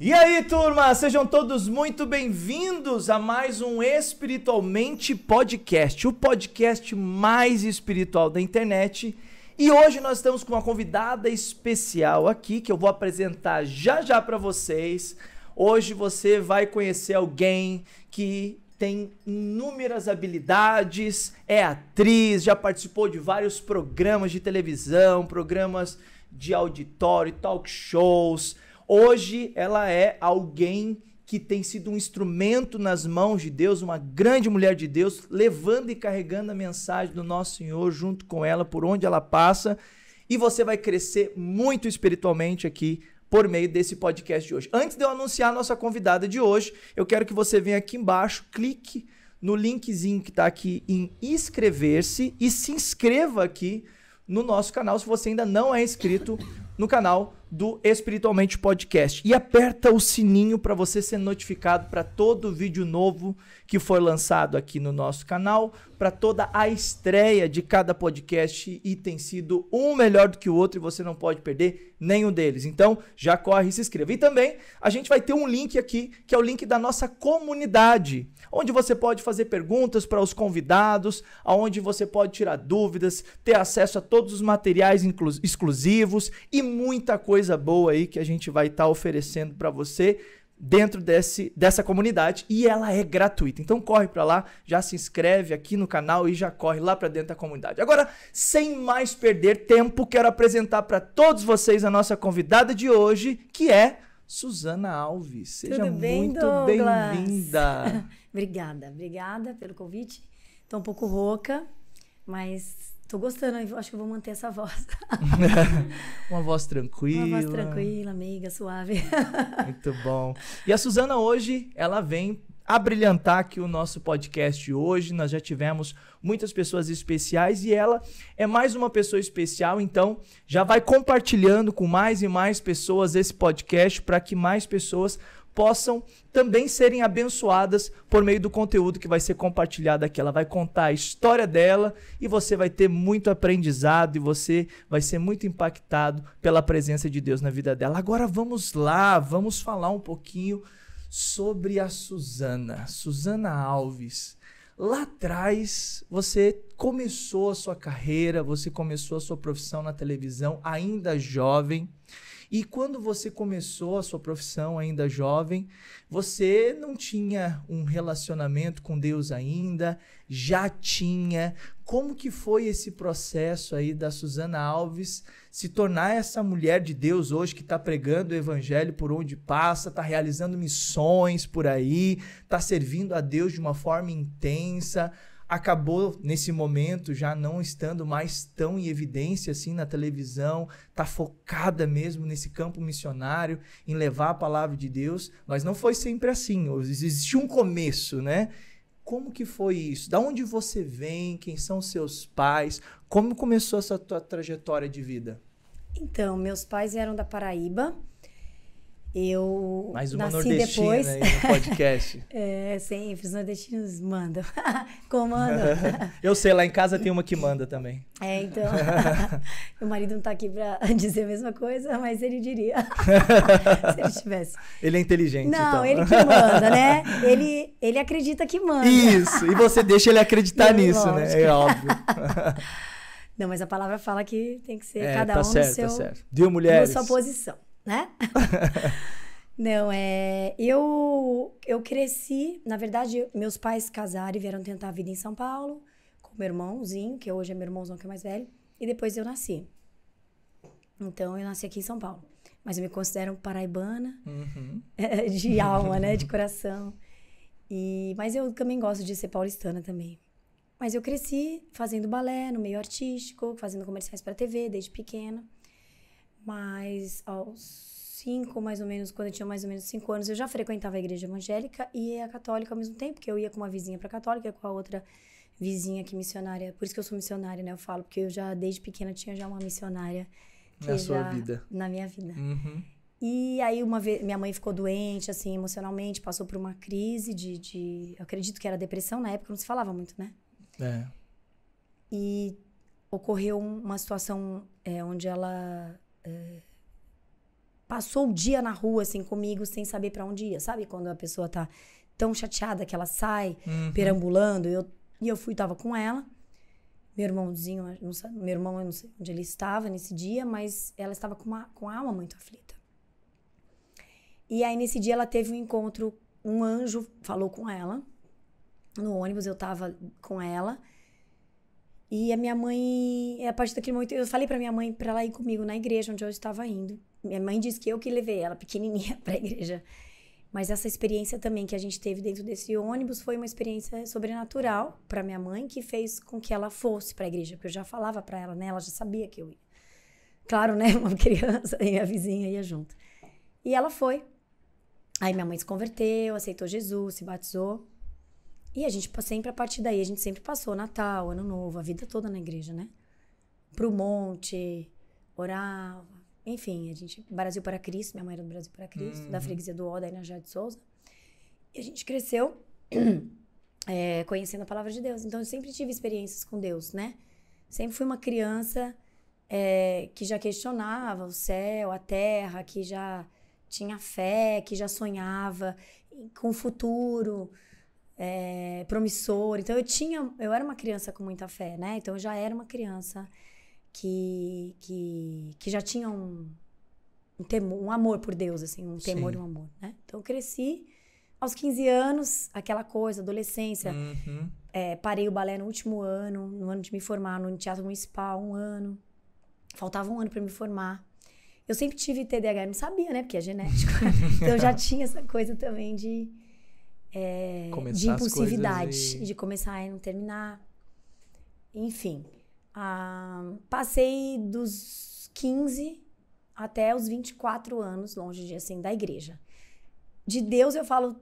E aí, turma, sejam todos muito bem-vindos a mais um Espiritualmente Podcast, o podcast mais espiritual da internet. E hoje nós estamos com uma convidada especial aqui que eu vou apresentar já já para vocês. Hoje você vai conhecer alguém que tem inúmeras habilidades, é atriz, já participou de vários programas de televisão, programas de auditório, talk shows, Hoje ela é alguém que tem sido um instrumento nas mãos de Deus, uma grande mulher de Deus, levando e carregando a mensagem do nosso Senhor junto com ela, por onde ela passa. E você vai crescer muito espiritualmente aqui por meio desse podcast de hoje. Antes de eu anunciar a nossa convidada de hoje, eu quero que você venha aqui embaixo, clique no linkzinho que está aqui em inscrever-se e se inscreva aqui no nosso canal se você ainda não é inscrito no canal do Espiritualmente Podcast e aperta o sininho para você ser notificado para todo vídeo novo que for lançado aqui no nosso canal, para toda a estreia de cada podcast e tem sido um melhor do que o outro e você não pode perder nenhum deles. Então, já corre e se inscreva. E também a gente vai ter um link aqui, que é o link da nossa comunidade, onde você pode fazer perguntas para os convidados, aonde você pode tirar dúvidas, ter acesso a todos os materiais exclusivos e muita coisa coisa boa aí que a gente vai estar tá oferecendo para você dentro desse, dessa comunidade e ela é gratuita. Então corre para lá, já se inscreve aqui no canal e já corre lá para dentro da comunidade. Agora, sem mais perder tempo, quero apresentar para todos vocês a nossa convidada de hoje, que é Suzana Alves. Seja Tudo bem, muito bem-vinda. obrigada, obrigada pelo convite. Estou um pouco rouca, mas Tô gostando, acho que vou manter essa voz. Uma voz tranquila. Uma voz tranquila, amiga, suave. Muito bom. E a Suzana hoje, ela vem brilhantar aqui o nosso podcast hoje. Nós já tivemos muitas pessoas especiais e ela é mais uma pessoa especial, então já vai compartilhando com mais e mais pessoas esse podcast para que mais pessoas possam também serem abençoadas por meio do conteúdo que vai ser compartilhado aqui. Ela vai contar a história dela e você vai ter muito aprendizado e você vai ser muito impactado pela presença de Deus na vida dela. Agora vamos lá, vamos falar um pouquinho sobre a Suzana, Suzana Alves. Lá atrás, você começou a sua carreira, você começou a sua profissão na televisão ainda jovem. E quando você começou a sua profissão ainda jovem, você não tinha um relacionamento com Deus ainda, já tinha. Como que foi esse processo aí da Suzana Alves se tornar essa mulher de Deus hoje que está pregando o evangelho por onde passa, está realizando missões por aí, está servindo a Deus de uma forma intensa? acabou nesse momento já não estando mais tão em evidência assim na televisão, tá focada mesmo nesse campo missionário, em levar a palavra de Deus, mas não foi sempre assim, existiu um começo, né? Como que foi isso? Da onde você vem? Quem são seus pais? Como começou essa tua trajetória de vida? Então, meus pais eram da Paraíba eu Mais uma nasci depois. Aí no podcast. é, sempre, os nordestinos mandam. Comandam. eu sei, lá em casa tem uma que manda também. É, então. meu marido não está aqui para dizer a mesma coisa, mas ele diria. Se ele tivesse. Ele é inteligente. Não, então. ele que manda, né? Ele, ele acredita que manda. Isso, e você deixa ele acreditar nisso, né? É óbvio. Não, mas a palavra fala que tem que ser é, cada tá um certo, no tá seu, tá certo. Deu mulheres? na sua posição né? Não, é. Eu, eu cresci. Na verdade, meus pais casaram e vieram tentar a vida em São Paulo, com meu irmãozinho, que hoje é meu irmãozão que é mais velho, e depois eu nasci. Então, eu nasci aqui em São Paulo. Mas eu me considero paraibana, uhum. de alma, né? De coração. E, mas eu também gosto de ser paulistana também. Mas eu cresci fazendo balé no meio artístico, fazendo comerciais para TV desde pequena mas aos cinco, mais ou menos, quando eu tinha mais ou menos cinco anos, eu já frequentava a igreja evangélica e a católica ao mesmo tempo, que eu ia com uma vizinha para católica e com a outra vizinha que missionária. Por isso que eu sou missionária, né? Eu falo, porque eu já, desde pequena, tinha já uma missionária. na já, sua vida. Na minha vida. Uhum. E aí, uma vez, minha mãe ficou doente, assim, emocionalmente, passou por uma crise de, de. Eu acredito que era depressão, na época não se falava muito, né? É. E ocorreu uma situação é, onde ela passou o dia na rua, assim, comigo, sem saber para onde ia. Sabe quando a pessoa tá tão chateada que ela sai uhum. perambulando? Eu, e eu fui, tava com ela. Meu irmãozinho, não sei, meu irmão, eu não sei onde ele estava nesse dia, mas ela estava com, uma, com a alma muito aflita. E aí, nesse dia, ela teve um encontro. Um anjo falou com ela. No ônibus, eu tava com ela. E a minha mãe, a partir daquele momento, eu falei para minha mãe para ela ir comigo na igreja onde eu estava indo. Minha mãe disse que eu que levei ela pequenininha para a igreja. Mas essa experiência também que a gente teve dentro desse ônibus foi uma experiência sobrenatural para minha mãe que fez com que ela fosse para a igreja, porque eu já falava para ela, né? Ela já sabia que eu ia. Claro, né? Uma criança e a vizinha ia junto. E ela foi. Aí minha mãe se converteu, aceitou Jesus, se batizou. E a gente sempre, a partir daí, a gente sempre passou Natal, Ano Novo, a vida toda na igreja, né? Pro monte, orava. Enfim, a gente. Brasil para Cristo, minha mãe era do Brasil para Cristo, uhum. da freguesia do Oda, aí na Jade Souza. E a gente cresceu é, conhecendo a palavra de Deus. Então eu sempre tive experiências com Deus, né? Sempre fui uma criança é, que já questionava o céu, a terra, que já tinha fé, que já sonhava com o futuro é, promissor. Então eu tinha, eu era uma criança com muita fé, né? Então eu já era uma criança que que, que já tinha um um temor, um amor por Deus, assim, um temor Sim. e um amor, né? Então eu cresci aos 15 anos, aquela coisa, adolescência. Uhum. É, parei o balé no último ano, no ano de me formar, no Teatro Municipal, um ano. Faltava um ano para me formar. Eu sempre tive TDAH, não sabia, né? Porque é genético. então eu já tinha essa coisa também de é, de impulsividade, e... de começar e não terminar. Enfim, ah, passei dos 15 até os 24 anos longe de, assim, da igreja. De Deus eu falo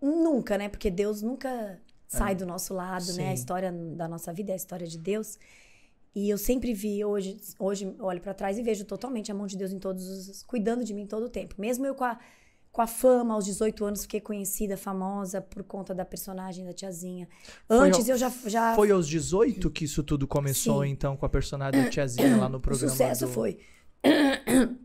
nunca, né? Porque Deus nunca é, sai é. do nosso lado, Sim. né? A história da nossa vida é a história de Deus. E eu sempre vi hoje, hoje olho para trás e vejo totalmente a mão de Deus em todos os, cuidando de mim todo o tempo. Mesmo eu com a com a fama, aos 18 anos fiquei conhecida, famosa por conta da personagem da tiazinha. Antes foi, eu já, já. Foi aos 18 que isso tudo começou, Sim. então, com a personagem da tiazinha lá no programa. O sucesso do... foi.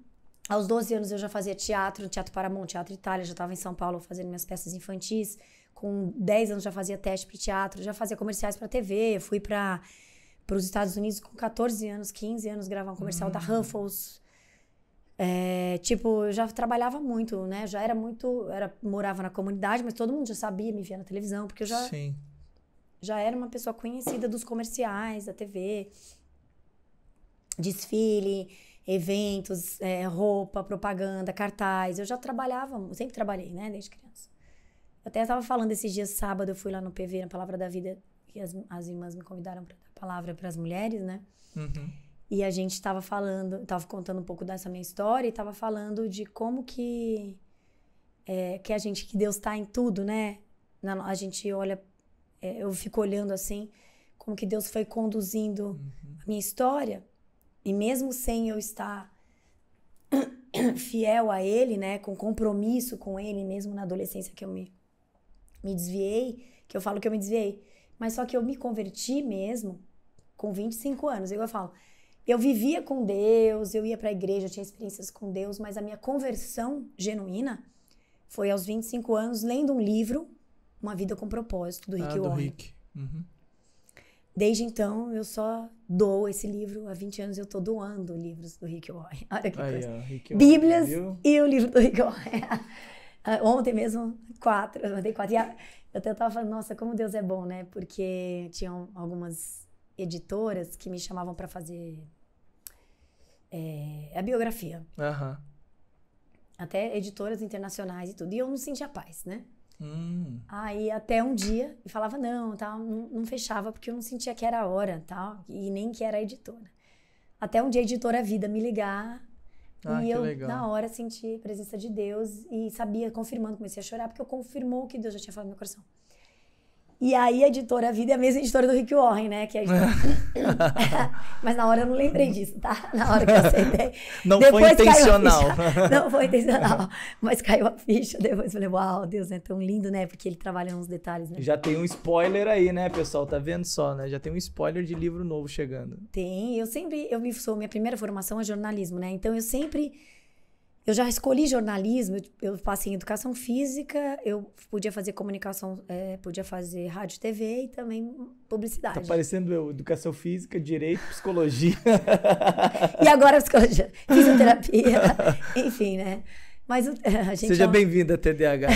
aos 12 anos eu já fazia teatro, Teatro Paramount, Teatro Itália, já estava em São Paulo fazendo minhas peças infantis. Com 10 anos já fazia teste para teatro, já fazia comerciais para TV, fui para os Estados Unidos com 14 anos, 15 anos, gravar um comercial hum. da Ruffles é, tipo, eu já trabalhava muito, né? Já era muito. Era, morava na comunidade, mas todo mundo já sabia, me via na televisão, porque eu já. Sim. Já era uma pessoa conhecida dos comerciais, da TV, desfile, eventos, é, roupa, propaganda, cartaz. Eu já trabalhava, sempre trabalhei, né? Desde criança. Eu até estava falando esses dias, sábado, eu fui lá no PV, na Palavra da Vida, que as, as irmãs me convidaram para dar palavra para as mulheres, né? Uhum. E a gente estava falando, estava contando um pouco dessa minha história e estava falando de como que é, que a gente, que Deus está em tudo, né? Na, a gente olha, é, eu fico olhando assim, como que Deus foi conduzindo uhum. a minha história. E mesmo sem eu estar fiel a Ele, né? Com compromisso com Ele, mesmo na adolescência que eu me, me desviei, que eu falo que eu me desviei. Mas só que eu me converti mesmo com 25 anos. eu falo, eu vivia com Deus, eu ia para a igreja, tinha experiências com Deus, mas a minha conversão genuína foi aos 25 anos lendo um livro, Uma Vida com Propósito, do ah, Rick ah, do Warren. Rick. Uhum. Desde então, eu só dou esse livro. Há 20 anos eu estou doando livros do Rick Warren. Olha que Aí, coisa. Ó, Rick Bíblias viu? e o livro do Rick Warren. Ah, ontem mesmo, quatro. Eu mandei quatro. E a, eu até tava falando, nossa, como Deus é bom, né? Porque tinham algumas editoras que me chamavam para fazer é, a biografia. Uhum. Até editoras internacionais e tudo. E eu não sentia paz, né? Hum. Aí até um dia e falava não, tal, tá, não, não, fechava porque eu não sentia que era a hora, tal, e nem que era a editora. Até um dia a editora Vida me ligar ah, e eu legal. na hora senti a presença de Deus e sabia confirmando, comecei a chorar porque eu confirmou o que Deus já tinha falado no meu coração. E aí a editora Vida é a mesma editora do Rick Warren, né? Que é editora... Mas na hora eu não lembrei disso, tá? Na hora que eu acertei. Não depois foi intencional. Não foi intencional. Mas caiu a ficha. Depois falei, uau, Deus, é tão lindo, né? Porque ele trabalha nos detalhes, né? Já tem um spoiler aí, né, pessoal? Tá vendo só, né? Já tem um spoiler de livro novo chegando. Tem. Eu sempre... Eu me sou... Minha primeira formação é jornalismo, né? Então eu sempre eu já escolhi jornalismo, eu passei em educação física, eu podia fazer comunicação, é, podia fazer rádio TV e também publicidade. Tá parecendo eu, educação física, direito, psicologia. e agora psicologia, fisioterapia, enfim, né? Mas a gente. Seja é um... bem-vinda, TDAH.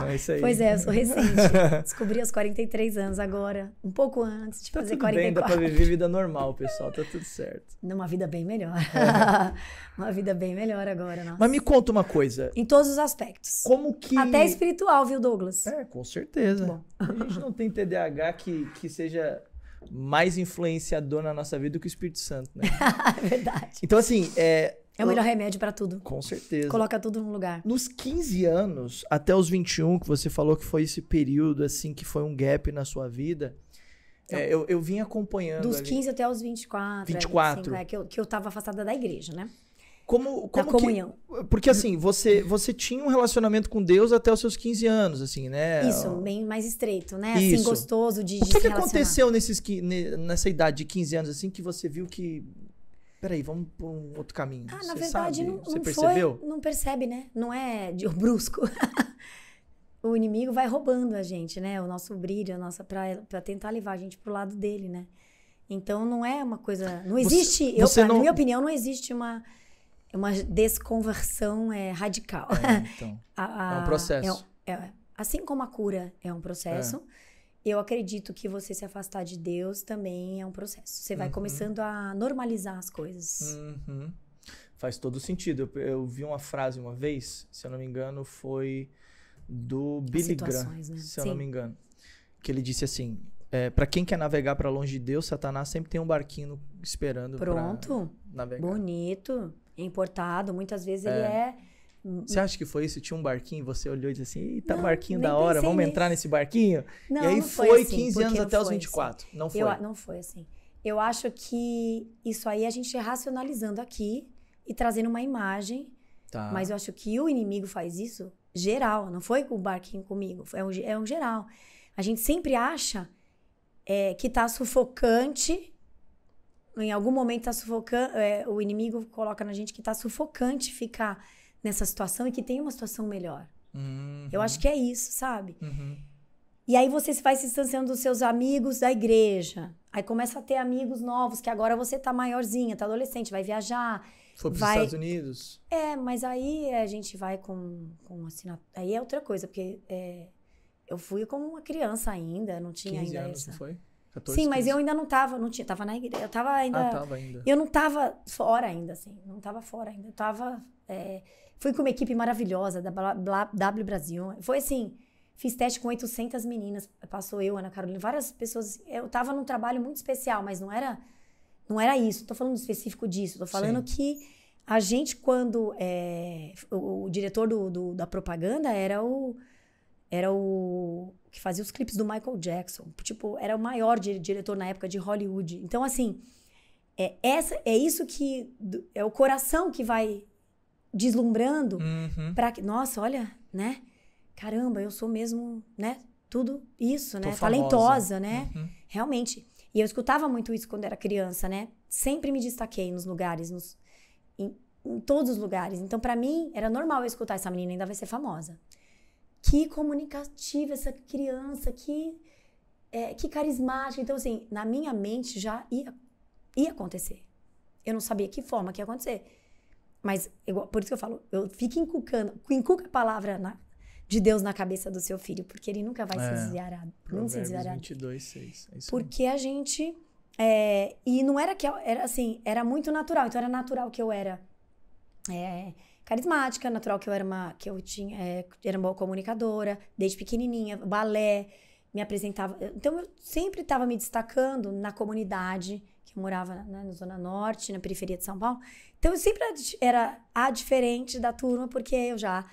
Bom, é isso aí. pois é, eu sou recente. Descobri aos 43 anos agora, um pouco antes de tá fazer tudo 44. Bem, dá pra viver vida normal, pessoal, tá tudo certo. Numa vida bem melhor. É. Né? uma vida bem melhor agora, nossa. Mas me conta uma coisa. Em todos os aspectos. Como que. Até espiritual, viu, Douglas? É, com certeza. Bom. A gente não tem TDAH que, que seja mais influenciador na nossa vida do que o Espírito Santo, né? é verdade. Então, assim, é, é o melhor remédio para tudo. Com certeza. Coloca tudo no lugar. Nos 15 anos, até os 21, que você falou que foi esse período, assim, que foi um gap na sua vida, é, eu, eu vim acompanhando. Dos ali. 15 até os 24. 24. 25, é, que, eu, que eu tava afastada da igreja, né? Como, como da comunhão. porque assim, você você tinha um relacionamento com Deus até os seus 15 anos, assim, né? Isso, bem mais estreito, né? Assim, Isso. Assim, gostoso de, o que de O que, aconteceu nesses, nessa idade de 15 anos, assim, que você viu que peraí, vamos por um outro caminho. Ah, você na verdade, sabe? não, não você percebeu? Foi, não percebe, né? Não é de brusco. o inimigo vai roubando a gente, né? O nosso brilho, a nossa pra, pra tentar levar a gente pro lado dele, né? Então não é uma coisa, não existe, você, eu, você não... na minha opinião, não existe uma uma desconversão é, radical. É, então, a, a, é um processo. É, é, assim como a cura é um processo. É eu acredito que você se afastar de Deus também é um processo. Você vai uhum. começando a normalizar as coisas. Uhum. Faz todo sentido. Eu, eu, vi uma frase uma vez, se eu não me engano, foi do Billy Graham, né? se Sim. eu não me engano, que ele disse assim: é, para quem quer navegar para longe de Deus, Satanás sempre tem um barquinho esperando. Pronto. Pra navegar. Bonito, importado. Muitas vezes é. ele é, é você acha que foi isso? Tinha um barquinho, você olhou e disse assim: Eita, não, barquinho da hora, vamos entrar nesse barquinho? Não, e aí não foi, foi assim, 15 anos até os 24. Assim. Não foi. Eu, não foi assim. Eu acho que isso aí a gente é racionalizando aqui e trazendo uma imagem. Tá. Mas eu acho que o inimigo faz isso geral, não foi com o barquinho comigo, é um, é um geral. A gente sempre acha é, que tá sufocante em algum momento tá sufocando, é, o inimigo coloca na gente que tá sufocante ficar nessa situação e que tem uma situação melhor. Uhum. Eu acho que é isso, sabe? Uhum. E aí você vai se distanciando dos seus amigos da igreja. Aí começa a ter amigos novos, que agora você tá maiorzinha, tá adolescente, vai viajar. Foi para os vai... Estados Unidos? É, mas aí a gente vai com, com assinatura. Aí é outra coisa, porque é, eu fui como uma criança ainda, não tinha 15 ainda anos, essa. Não foi? 14, Sim, 15. mas eu ainda não tava, não tinha, tava na igreja, eu tava ainda. Ah, tava ainda. Eu não tava fora ainda, assim, não tava fora ainda. Eu tava. É, Fui com uma equipe maravilhosa da Bla, Bla, W Brasil. Foi assim, fiz teste com 800 meninas. Passou eu, Ana Carolina, várias pessoas. Eu tava num trabalho muito especial, mas não era não era isso. Tô falando específico disso. Tô falando Sim. que a gente, quando... É, o, o, diretor do, do, da propaganda era o... Era o que fazia os clipes do Michael Jackson. Tipo, era o maior diretor na época de Hollywood. Então, assim, é, essa, é isso que é o coração que vai deslumbrando uhum. para que, nossa, olha, né? Caramba, eu sou mesmo, né? Tudo isso, né? Talentosa, né? Uhum. Realmente. E eu escutava muito isso quando era criança, né? Sempre me destaquei nos lugares, nos, em, em todos os lugares. Então, para mim, era normal eu escutar essa menina ainda vai ser famosa. Que comunicativa essa criança, que é, que carismática. Então, assim, na minha mente já ia, ia acontecer. Eu não sabia que forma que ia acontecer. Mas por isso que eu falo, eu fico encucando, encuca a palavra na, de Deus na cabeça do seu filho, porque ele nunca vai é, se desviar. Não se desviar. 22, 6. É porque a gente é, e não era que eu, era assim, era muito natural. Então era natural que eu era é, carismática, natural que eu era uma que eu tinha é, era uma comunicadora desde pequenininha, balé, me apresentava. Então eu sempre estava me destacando na comunidade que morava né, na Zona Norte, na periferia de São Paulo. Então eu sempre era a diferente da turma, porque eu já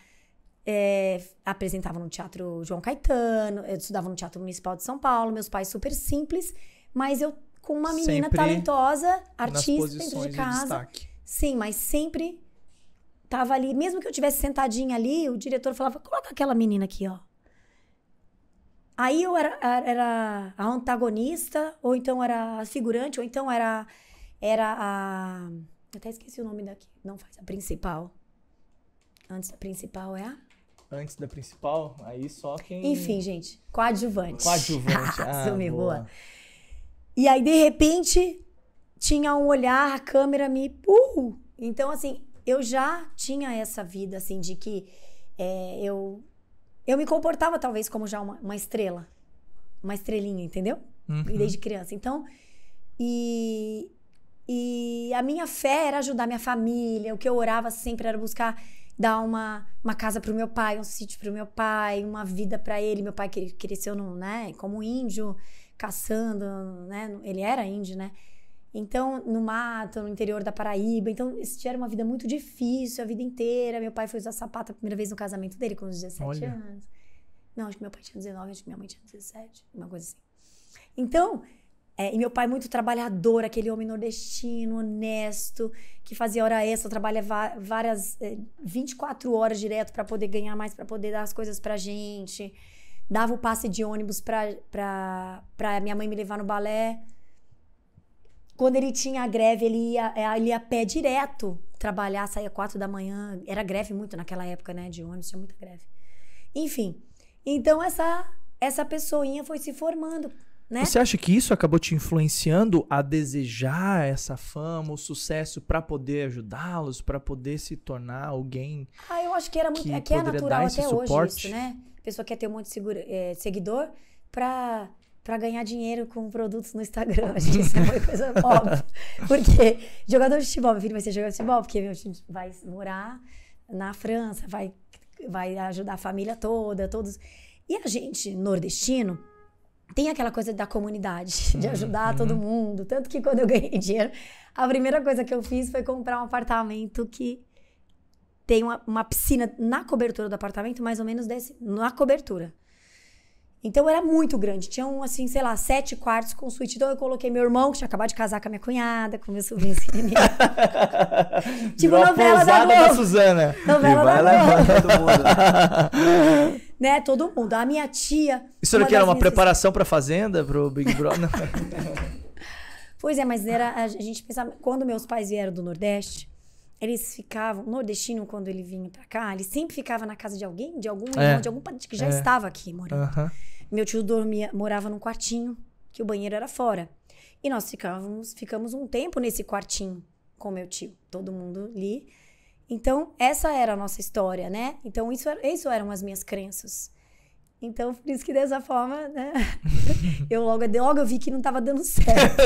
é, apresentava no Teatro João Caetano, eu estudava no Teatro Municipal de São Paulo, meus pais super simples, mas eu com uma menina sempre talentosa, artista dentro de casa. De sim, mas sempre tava ali, mesmo que eu tivesse sentadinha ali, o diretor falava: "Coloca aquela menina aqui, ó". Aí eu era, era a antagonista, ou então era a figurante, ou então era, era a. Até esqueci o nome daqui. Não faz. A principal. Antes da principal é a. Antes da principal, aí só quem. Enfim, gente. Coadjuvante. Coadjuvante. ah, Sumi, boa. boa. E aí, de repente, tinha um olhar, a câmera me. Uh! Então, assim, eu já tinha essa vida, assim, de que é, eu eu me comportava talvez como já uma, uma estrela, uma estrelinha, entendeu? Uhum. desde criança. Então, e, e a minha fé era ajudar minha família. O que eu orava sempre era buscar dar uma, uma casa para o meu pai, um sítio para o meu pai, uma vida para ele. Meu pai cresceu né, como índio, caçando, né? Ele era índio, né? Então, no mato, no interior da Paraíba. Então, isso era uma vida muito difícil a vida inteira. Meu pai foi usar sapato a primeira vez no casamento dele, com uns 17 Olha. anos. Não, acho que meu pai tinha 19, acho que minha mãe tinha 17, uma coisa assim. Então, é, e meu pai muito trabalhador, aquele homem nordestino, honesto, que fazia hora extra, trabalhava várias é, 24 horas direto para poder ganhar mais, para poder dar as coisas pra gente. Dava o passe de ônibus pra, pra, pra minha mãe me levar no balé. Quando ele tinha a greve, ele ia, é, ele ia a pé direto trabalhar, saía quatro da manhã. Era greve muito naquela época, né? De ônibus, tinha muita greve. Enfim. Então, essa, essa pessoinha foi se formando. Né? Você acha que isso acabou te influenciando a desejar essa fama, o sucesso para poder ajudá-los, para poder se tornar alguém? Ah, eu acho que era muito, que, é, que é natural até suporte. hoje isso, né? A pessoa quer ter um monte de segura, é, seguidor para para ganhar dinheiro com produtos no Instagram. Acho que isso é uma coisa óbvia. Porque jogador de futebol, meu filho vai ser jogador de futebol, porque meu filho vai morar na França, vai, vai ajudar a família toda, todos. E a gente, nordestino, tem aquela coisa da comunidade, de uhum, ajudar uhum. todo mundo. Tanto que quando eu ganhei dinheiro, a primeira coisa que eu fiz foi comprar um apartamento que tem uma, uma piscina na cobertura do apartamento, mais ou menos desse, na cobertura. Então era muito grande. tinha um assim, sei lá, sete quartos com suíte. Então eu coloquei meu irmão, que tinha acabado de casar com a minha cunhada, com meu sobrinho pequenininho. Assim, tipo novela da, Globo. da Suzana. Novela vai da todo mundo. Né? né? Todo mundo. A minha tia. Isso que era uma preparação para fazenda, para o Big Brother? pois é, mas era, a gente pensava. Quando meus pais vieram do Nordeste, eles ficavam, nordestino, quando ele vinha pra cá, ele sempre ficava na casa de alguém, de algum é. irmão, de algum parente que já é. estava aqui morando. Meu tio dormia, morava num quartinho, que o banheiro era fora. E nós ficávamos, ficamos um tempo nesse quartinho com meu tio, todo mundo ali. Então, essa era a nossa história, né? Então, isso, era, isso eram as minhas crenças. Então, por isso que dessa forma, né? Eu logo, logo eu vi que não estava dando certo.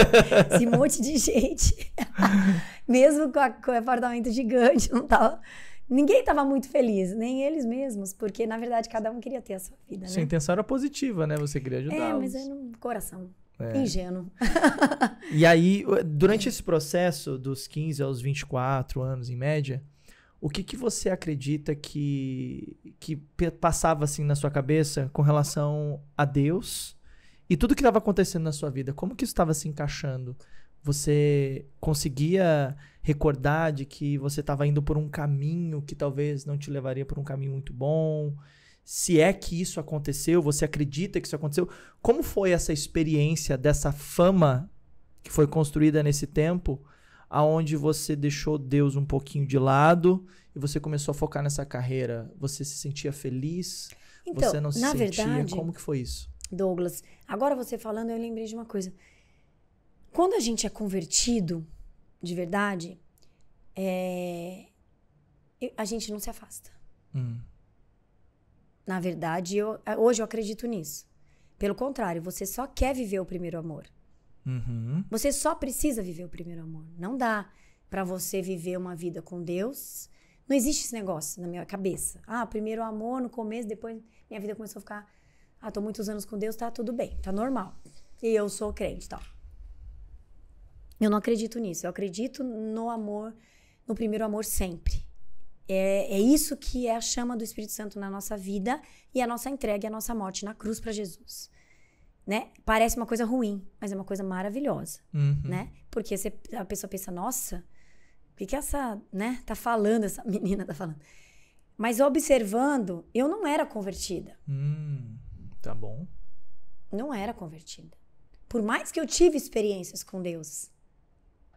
Esse monte de gente. Mesmo com, a, com, o apartamento gigante, não tava. Ninguém estava muito feliz, nem eles mesmos, porque na verdade cada um queria ter a sua vida. Né? Sua intenção era positiva, né? Você queria ajudar. É, mas é no coração. É. Ingênuo. e aí, durante esse processo, dos 15 aos 24 anos, em média, o que, que você acredita que, que passava assim na sua cabeça com relação a Deus e tudo que estava acontecendo na sua vida? Como que isso estava se encaixando? Você conseguia recordar de que você estava indo por um caminho que talvez não te levaria por um caminho muito bom? Se é que isso aconteceu, você acredita que isso aconteceu? Como foi essa experiência dessa fama que foi construída nesse tempo? aonde você deixou Deus um pouquinho de lado e você começou a focar nessa carreira? Você se sentia feliz? Então, você não se na sentia? Verdade, Como que foi isso? Douglas, agora você falando, eu lembrei de uma coisa. Quando a gente é convertido, de verdade, é... a gente não se afasta. Hum. Na verdade, eu, hoje eu acredito nisso. Pelo contrário, você só quer viver o primeiro amor. Uhum. Você só precisa viver o primeiro amor. Não dá para você viver uma vida com Deus. Não existe esse negócio na minha cabeça. Ah, primeiro amor no começo, depois minha vida começou a ficar. Ah, tô muitos anos com Deus, tá tudo bem, tá normal. E eu sou crente, tal. Tá. Eu não acredito nisso. Eu acredito no amor, no primeiro amor sempre. É, é, isso que é a chama do Espírito Santo na nossa vida e a nossa entrega e a nossa morte na cruz para Jesus né? Parece uma coisa ruim, mas é uma coisa maravilhosa, uhum. né? Porque você, a pessoa pensa, nossa, o que que essa, né? Tá falando, essa menina tá falando. Mas observando, eu não era convertida. Hum, tá bom. Não era convertida. Por mais que eu tive experiências com Deus,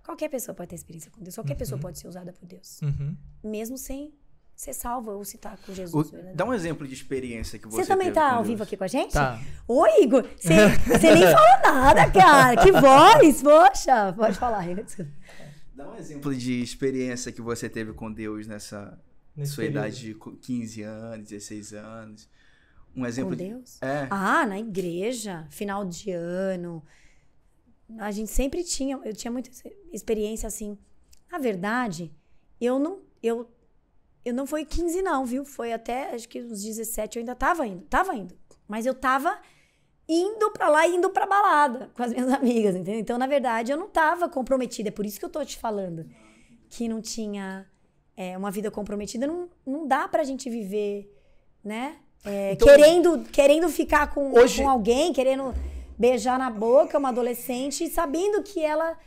qualquer pessoa pode ter experiência com Deus, qualquer uhum. pessoa pode ser usada por Deus, uhum. mesmo sem ser salva ou se está com Jesus. O, dá um exemplo de experiência que você Você também está ao vivo aqui com a gente? Tá. Oi, Igor. Você nem fala nada, cara. Que voz, poxa. Pode falar, Igor. Dá um exemplo de experiência que você teve com Deus nessa Nesse sua período. idade de 15 anos, 16 anos. Um exemplo com Deus? De... É. Ah, na igreja, final de ano. A gente sempre tinha, eu tinha muita experiência assim. Na verdade, eu não, eu eu não foi 15, não, viu? Foi até acho que uns 17 eu ainda tava indo. Tava indo. Mas eu tava indo pra lá indo pra balada com as minhas amigas, entendeu? Então, na verdade, eu não tava comprometida. É por isso que eu tô te falando. Que não tinha é, uma vida comprometida. Não, não dá pra gente viver, né? É, então, querendo, querendo ficar com, hoje... com alguém, querendo beijar na boca uma adolescente, sabendo que ela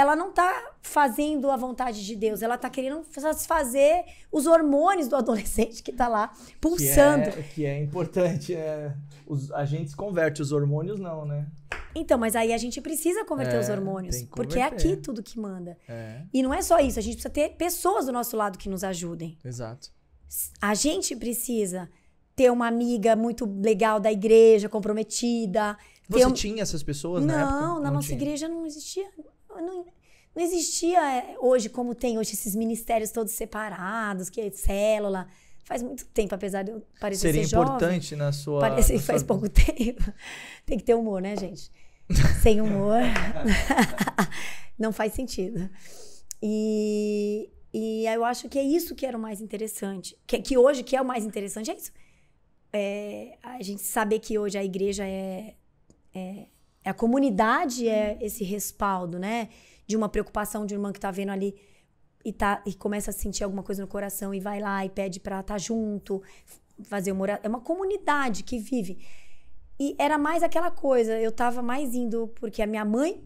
ela não está fazendo a vontade de Deus, ela está querendo satisfazer os hormônios do adolescente que está lá pulsando. Que é, que é importante, é, os, a gente converte, os hormônios não, né? Então, mas aí a gente precisa converter é, os hormônios, porque é aqui tudo que manda. É. E não é só isso, a gente precisa ter pessoas do nosso lado que nos ajudem. Exato. A gente precisa ter uma amiga muito legal da igreja, comprometida. Você um... tinha essas pessoas não, na época? Não, nossa tinha. igreja não existia não, não existia é, hoje como tem hoje esses ministérios todos separados, que é célula. Faz muito tempo, apesar de eu parecer Seria ser jovem. Seria importante na sua... Parece que faz sua... pouco tempo. tem que ter humor, né, gente? Sem humor... não faz sentido. E, e eu acho que é isso que era o mais interessante. Que, que hoje que é o mais interessante é isso. É, a gente saber que hoje a igreja é, é a comunidade é esse respaldo, né? De uma preocupação de um irmã que tá vendo ali e, tá, e começa a sentir alguma coisa no coração e vai lá e pede pra estar tá junto, fazer uma oração. É uma comunidade que vive. E era mais aquela coisa, eu tava mais indo porque a minha mãe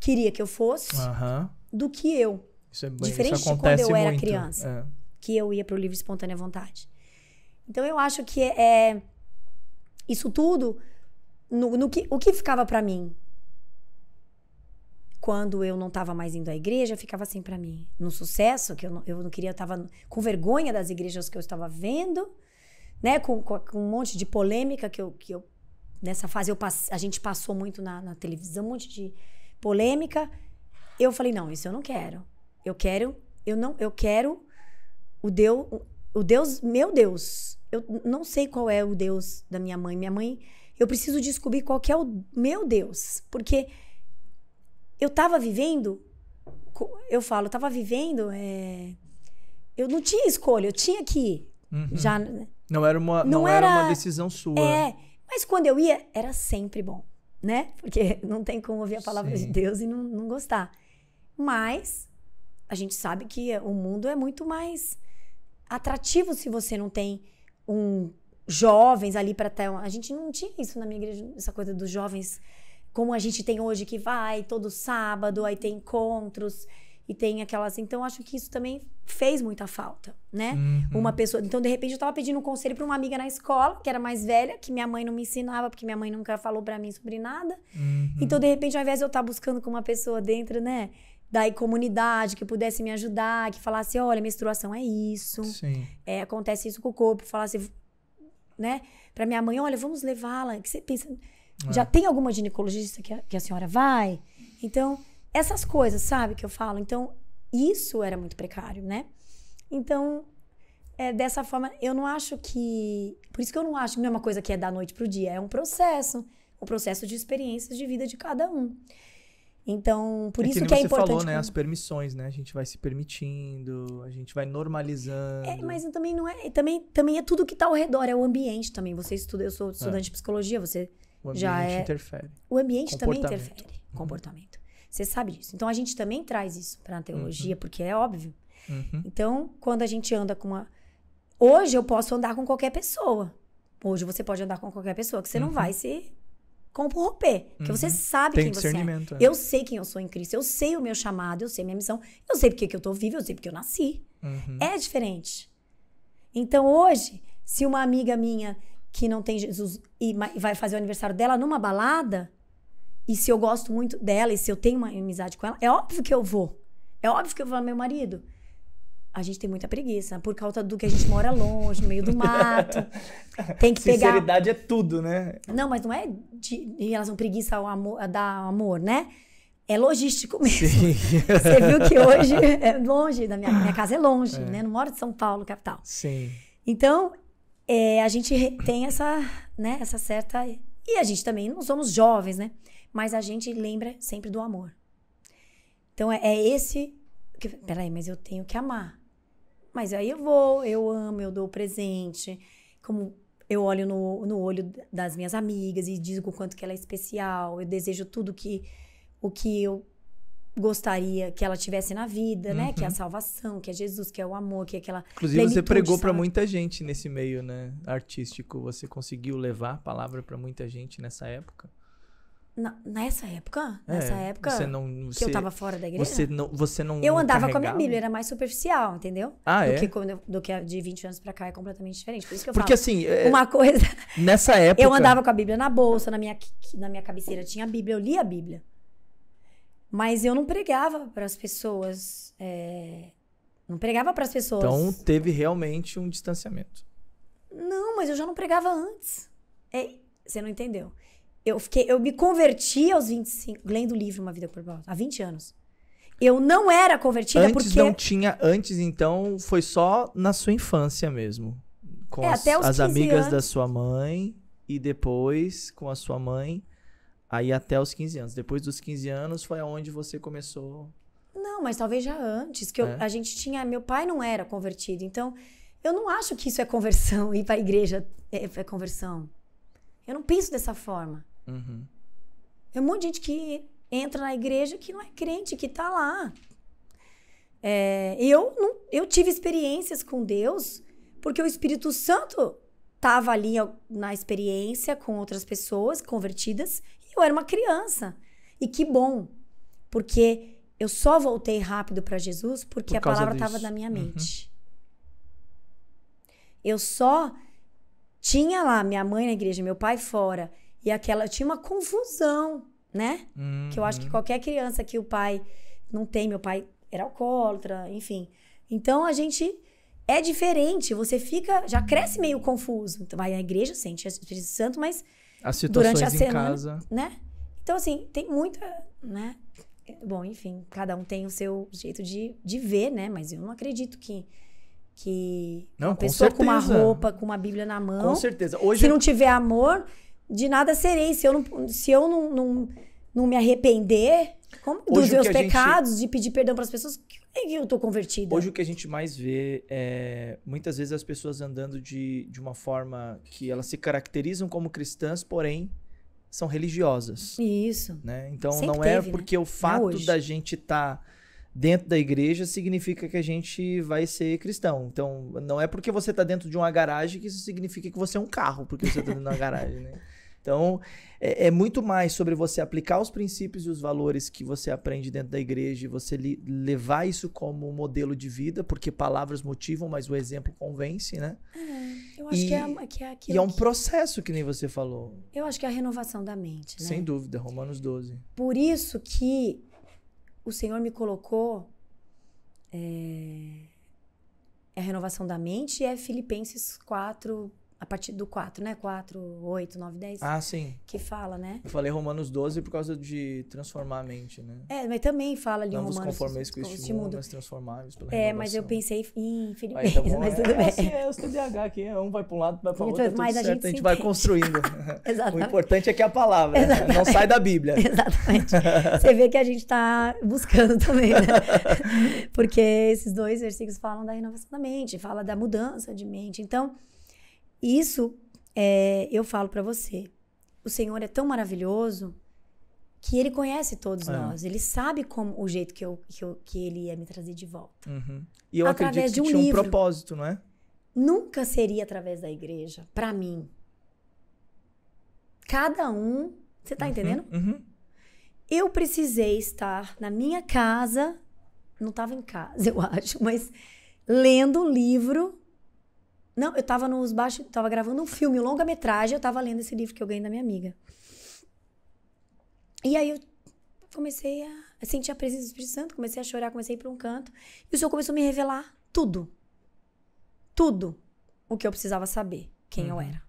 queria que eu fosse uhum. do que eu. Isso é bem, Diferente isso de quando eu era muito. criança, é. que eu ia pro livro espontânea vontade. Então eu acho que é, é isso tudo no, no que, o que ficava para mim? Quando eu não estava mais indo à igreja, ficava assim para mim. No sucesso, que eu não, eu não queria, eu estava com vergonha das igrejas que eu estava vendo, né? Com, com, com um monte de polêmica que eu, que eu nessa fase eu a gente passou muito na, na televisão, um monte de polêmica. Eu falei, não, isso eu não quero. Eu quero, eu não, eu quero o Deus, o Deus, meu Deus. Eu não sei qual é o Deus da minha mãe. Minha mãe eu preciso descobrir qual que é o meu Deus. Porque eu tava vivendo, eu falo, eu tava vivendo, é, eu não tinha escolha, eu tinha que ir. Uhum. Já, não era uma, não, não era, era, uma decisão sua. É, mas quando eu ia, era sempre bom, né? Porque não tem como ouvir a palavra Sim. de Deus e não, não gostar. Mas a gente sabe que o mundo é muito mais atrativo se você não tem um jovens ali para ter. A gente não tinha isso na minha igreja, essa coisa dos jovens como a gente tem hoje que vai todo sábado, aí tem encontros e tem aquelas. Então acho que isso também fez muita falta, né? Uhum. Uma pessoa. Então de repente eu tava pedindo um conselho para uma amiga na escola que era mais velha, que minha mãe não me ensinava porque minha mãe nunca falou para mim sobre nada. Uhum. Então de repente ao invés de eu estar tá buscando com uma pessoa dentro, né? daí comunidade que pudesse me ajudar, que falasse, olha, menstruação é isso, é, acontece isso com o corpo, falasse, né, para minha mãe, olha, vamos levá-la. que você pensa? É. Já tem alguma ginecologista que a, que a senhora vai? Então, essas coisas, sabe, que eu falo. Então, isso era muito precário, né? Então, é, dessa forma, eu não acho que. Por isso que eu não acho que não é uma coisa que é da noite pro dia, é um processo, um processo de experiências de vida de cada um. Então, por é isso que, que é importante. Você falou, né? As permissões, né? A gente vai se permitindo, a gente vai normalizando. É, mas também não é. Também, também é tudo que está ao redor, é o ambiente também. Você estuda, eu sou estudante é. de psicologia, você o ambiente já é. interfere. O ambiente também interfere. Uhum. Comportamento. Você sabe disso. Então a gente também traz isso para a teologia, uhum. porque é óbvio. Uhum. Então, quando a gente anda com uma. Hoje eu posso andar com qualquer pessoa. Hoje você pode andar com qualquer pessoa, que você não uhum. vai se com o roupê. Porque uhum. você sabe Tem quem você é. é. Eu sei quem eu sou em Cristo, eu sei o meu chamado, eu sei a minha missão, eu sei porque que eu tô viva, eu sei porque eu nasci. Uhum. É diferente. Então hoje, se uma amiga minha que não tem Jesus e vai fazer o aniversário dela numa balada, e se eu gosto muito dela, e se eu tenho uma amizade com ela, é óbvio que eu vou. É óbvio que eu vou ao meu marido a gente tem muita preguiça por causa do que a gente mora longe, no meio do mato. Tem que pegar. Sinceridade é tudo, né? Não, mas não é de, em relação à preguiça ao amor, a dar amor, né? É logístico mesmo. Sim. Você viu que hoje é longe, da minha, minha casa é longe, é. né? Não moro de São Paulo, capital. Sim. Então, é, a gente tem essa, né, essa certa. E a gente também, não somos jovens, né? Mas a gente lembra sempre do amor. Então, é, é esse. Que, peraí, mas eu tenho que amar mas aí eu vou, eu amo, eu dou presente. Como eu olho no, no olho das minhas amigas e digo o quanto que ela é especial. Eu desejo tudo que o que eu gostaria que ela tivesse na vida, uhum. né? Que é a uhum. salvação, que é Jesus, que é o amor, que é aquela. Inclusive você pregou para muita gente nesse meio, né? Artístico, você conseguiu levar a palavra para muita gente nessa época? Na, nessa época? É, época você não, você, que eu tava fora da igreja? Você não, você não Eu andava com a minha Bíblia, era mais superficial, entendeu? Ah, do é? Que quando, do que de 20 anos pra cá é completamente diferente. Por isso que eu Porque falo, assim... É, uma coisa... Nessa época... Eu andava com a Bíblia na bolsa, na minha, na minha cabeceira tinha a Bíblia, eu lia a Bíblia. Mas eu não pregava para as pessoas... É, não pregava para as pessoas. Então teve realmente um distanciamento. Não, mas eu já não pregava antes. ei é, você não entendeu. Eu, fiquei, eu me converti aos 25, lendo o livro Uma Vida por Bordo, há 20 anos. Eu não era convertida antes porque... Antes não tinha... Antes, então, foi só na sua infância mesmo. Com é, as, até os as amigas anos. da sua mãe e depois com a sua mãe, aí até os 15 anos. Depois dos 15 anos foi aonde você começou... Não, mas talvez já antes, que eu, é. a gente tinha... Meu pai não era convertido, então... Eu não acho que isso é conversão, ir para a igreja é, é conversão. Eu não penso dessa forma. Uhum. É um monte de gente que entra na igreja que não é crente, que está lá. É, eu, não, eu tive experiências com Deus porque o Espírito Santo estava ali na experiência com outras pessoas convertidas e eu era uma criança. E que bom, porque eu só voltei rápido para Jesus porque Por a palavra estava na minha uhum. mente. Uhum. Eu só tinha lá minha mãe na igreja, meu pai fora e aquela tinha uma confusão, né? Uhum. Que eu acho que uhum. qualquer criança que o pai não tem, meu pai era alcoólatra, enfim. Então a gente é diferente, você fica, já cresce meio confuso. Então, vai à igreja, sente o Espírito Santo, mas As situações durante a em casa. né? Então assim, tem muita, né? Bom, enfim, cada um tem o seu jeito de, de ver, né? Mas eu não acredito que que não, uma com pessoa certeza. com uma roupa, com uma Bíblia na mão. Com certeza. Hoje se não tiver amor, de nada serei. Se eu não, se eu não, não, não me arrepender como, dos meus pecados, gente... de pedir perdão para as pessoas, é que eu tô convertida. Hoje o que a gente mais vê é muitas vezes as pessoas andando de, de uma forma que elas se caracterizam como cristãs, porém são religiosas. Isso. Né? Então Sempre não é teve, né? é porque né? o fato da gente estar. Tá dentro da igreja significa que a gente vai ser cristão. Então, não é porque você está dentro de uma garagem que isso significa que você é um carro, porque você está dentro de uma garagem, né? Então, é, é, muito mais sobre você aplicar os princípios e os valores que você aprende dentro da igreja e você li, levar isso como modelo de vida, porque palavras motivam, mas o exemplo convence, né? É, eu acho e, que, é, que é E é um que... processo, que nem você falou. Eu acho que é a renovação da mente, né? Sem dúvida, Romanos 12. Por isso que o Senhor me colocou. É, é a renovação da mente e é Filipenses 4, a partir do 4, né? 4, 8, 9, 10. Ah, sim. Que fala, né? Eu falei Romanos 12 por causa de transformar a mente, né? É, mas também fala ali Não Romanos. Não vos conformeis com este mundo, mundo, mas transformáveis pela É, renovação. mas eu pensei em filho tá mas é, tudo bem. É, assim, o é os TDAH aqui, é, um vai para um lado, vai para o então, outro, tá tudo mas certo, a gente, a gente vai construindo. Exatamente. O importante é que a palavra né? não sai da Bíblia. Exatamente. Você vê que a gente está buscando também, né? Porque esses dois versículos falam da renovação da mente, fala da mudança de mente. Então, isso é, eu falo para você. O Senhor é tão maravilhoso que ele conhece todos é. nós. Ele sabe como o jeito que, eu, que, eu, que ele ia me trazer de volta. Uhum. E eu através acredito que de um tinha livro. um propósito, não é? Nunca seria através da igreja, para mim. Cada um, você tá uhum, entendendo? Uhum. Eu precisei estar na minha casa, não tava em casa, eu acho, mas lendo um livro não, eu tava nos baixos, tava gravando um filme, um longa-metragem, eu tava lendo esse livro que eu ganhei da minha amiga. E aí eu comecei a sentir a presença do Espírito Santo, comecei a chorar, comecei a ir pra um canto. E o Senhor começou a me revelar tudo. Tudo o que eu precisava saber, quem uhum. eu era.